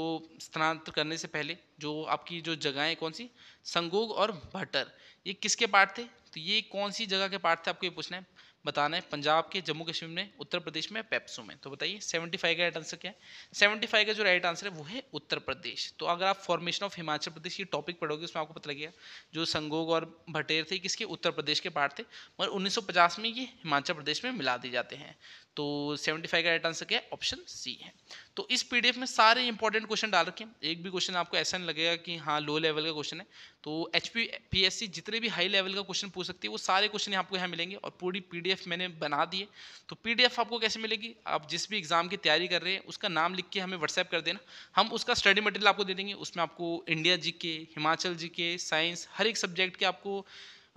स्थानांतर करने से पहले जो आपकी जो जगहें कौन सी संगोग और भटर ये किसके पार्ट थे तो ये कौन सी जगह के पार्ट थे आपको ये पूछना है बताना है पंजाब के जम्मू कश्मीर में उत्तर प्रदेश में पेप्सो में तो बताइए सेवेंटी फाइव का राइट आंसर क्या है सेवेंटी फाइव का जो राइट आंसर है वो है उत्तर प्रदेश तो अगर आप फॉर्मेशन ऑफ हिमाचल प्रदेश की टॉपिक पढ़ोगे उसमें आपको पता लगेगा जो संगोग और भटेर थे किसके उत्तर प्रदेश के पार्ट थे मगर उन्नीस में ये हिमाचल प्रदेश में मिला दिए जाते हैं तो 75 का राइट आंसर क्या है ऑप्शन सी है तो इस पीडीएफ में सारे इंपॉर्टेंट क्वेश्चन डाल रखे हैं एक भी क्वेश्चन आपको ऐसा नहीं लगेगा कि हाँ लो लेवल का क्वेश्चन है तो एच पी जितने भी हाई लेवल का क्वेश्चन पूछ सकती है वो सारे क्वेश्चन आपको यहाँ मिलेंगे और पूरी पी मैंने बना दिए तो पी आपको कैसे मिलेगी आप जिस भी एग्ज़ाम की तैयारी कर रहे हैं उसका नाम लिख के हमें व्हाट्सएप कर देना हम उसका स्टडी मटेरियल आपको दे देंगे उसमें आपको इंडिया जी के हिमाचल जी के साइंस हर एक सब्जेक्ट के आपको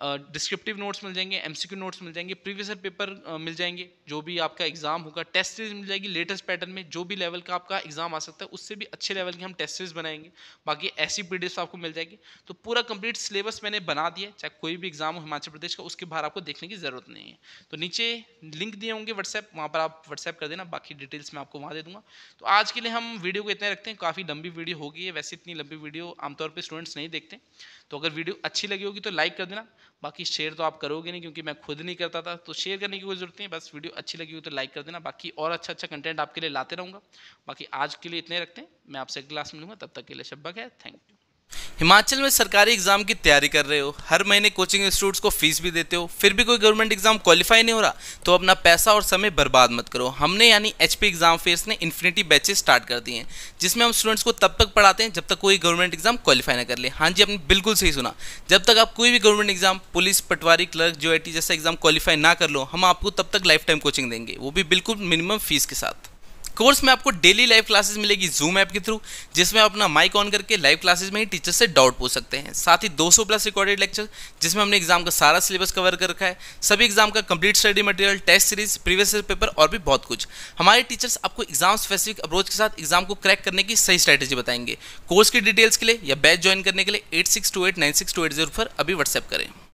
डिस्क्रिप्टिव नोट्स मिल जाएंगे एमसीक्यू नोट्स मिल जाएंगे प्रीवियस पेपर मिल जाएंगे जो भी आपका एग्जाम होगा टेस्ट सीरीज मिल जाएगी लेटेस्ट पैटर्न में जो भी लेवल का आपका एग्जाम आ सकता है उससे भी अच्छे लेवल की हम टेस्ट सीरीज बनाएंगे बाकी ऐसी पी आपको मिल जाएगी तो पूरा कंप्लीट सिलेबस मैंने बना दिया चाहे कोई भी एग्जाम हो हिमाचल प्रदेश का उसके बाहर आपको देखने की जरूरत नहीं है तो नीचे लिंक दिए होंगे व्हाट्सएप वहाँ पर आप व्हाट्सएप कर देना बाकी डिटेल्स मैं आपको वहाँ दे दूँगा तो आज के लिए हम वीडियो को इतने रखते हैं काफ़ी लंबी वीडियो होगी वैसे इतनी लंबी वीडियो आमतौर पर स्टूडेंट्स नहीं देखते तो अगर वीडियो अच्छी लगी होगी तो लाइक कर देना बाकी शेयर तो आप करोगे नहीं क्योंकि मैं खुद नहीं करता था तो शेयर करने की कोई ज़रूरत नहीं बस वीडियो अच्छी लगी हो तो लाइक कर देना बाकी और अच्छा अच्छा कंटेंट आपके लिए लाते रहूँगा बाकी आज के लिए इतने रखते हैं मैं आपसे एक क्लास मिलूँगा तब तक के लिए शब्बक है थैंक यू हिमाचल में सरकारी एग्जाम की तैयारी कर रहे हो हर महीने कोचिंग इंस्टीट्यूट्स को फीस भी देते हो फिर भी कोई गवर्नमेंट एग्जाम क्वालिफाई नहीं हो रहा तो अपना पैसा और समय बर्बाद मत करो हमने यानी एच एग्जाम फेस ने इन्फिनिटी बैचेस स्टार्ट कर दिए हैं जिसमें हम स्टूडेंट्स को तब तक पढ़ाते हैं जब तक कोई गवर्नमेंट एग्जाम क्वालिफाई ना कर ले हाँ जी आपने बिल्कुल सही सुना जब तक आप कोई भी government exam police patwari clerk जो जैसा एग्जाम क्वालिफाई ना कर लो हम आपको तब तक लाइफ टाइम कोचिंग देंगे वो भी बिल्कुल मिनिमम फीस के साथ कोर्स में आपको डेली लाइव क्लासेस मिलेगी जूम ऐप के थ्रू जिसमें आप अपना माइक ऑन करके लाइव क्लासेस में ही टीचर से डाउट पूछ सकते हैं साथ ही 200 प्लस रिकॉर्डेड लेक्चर जिसमें हमने एग्जाम का सारा सिलेबस कवर कर रखा है सभी एग्जाम का complete study material test series previous paper और भी बहुत कुछ हमारे टीचर्स आपको एग्जाम स्पेसिफिक अप्रोच के साथ एग्जाम को क्रैक करने की सही स्ट्रैटेजी बताएंगे कोर्स की डिटेल्स के लिए या बैच ज्वाइन करने के लिए एट पर अभी व्हाट्सएप करें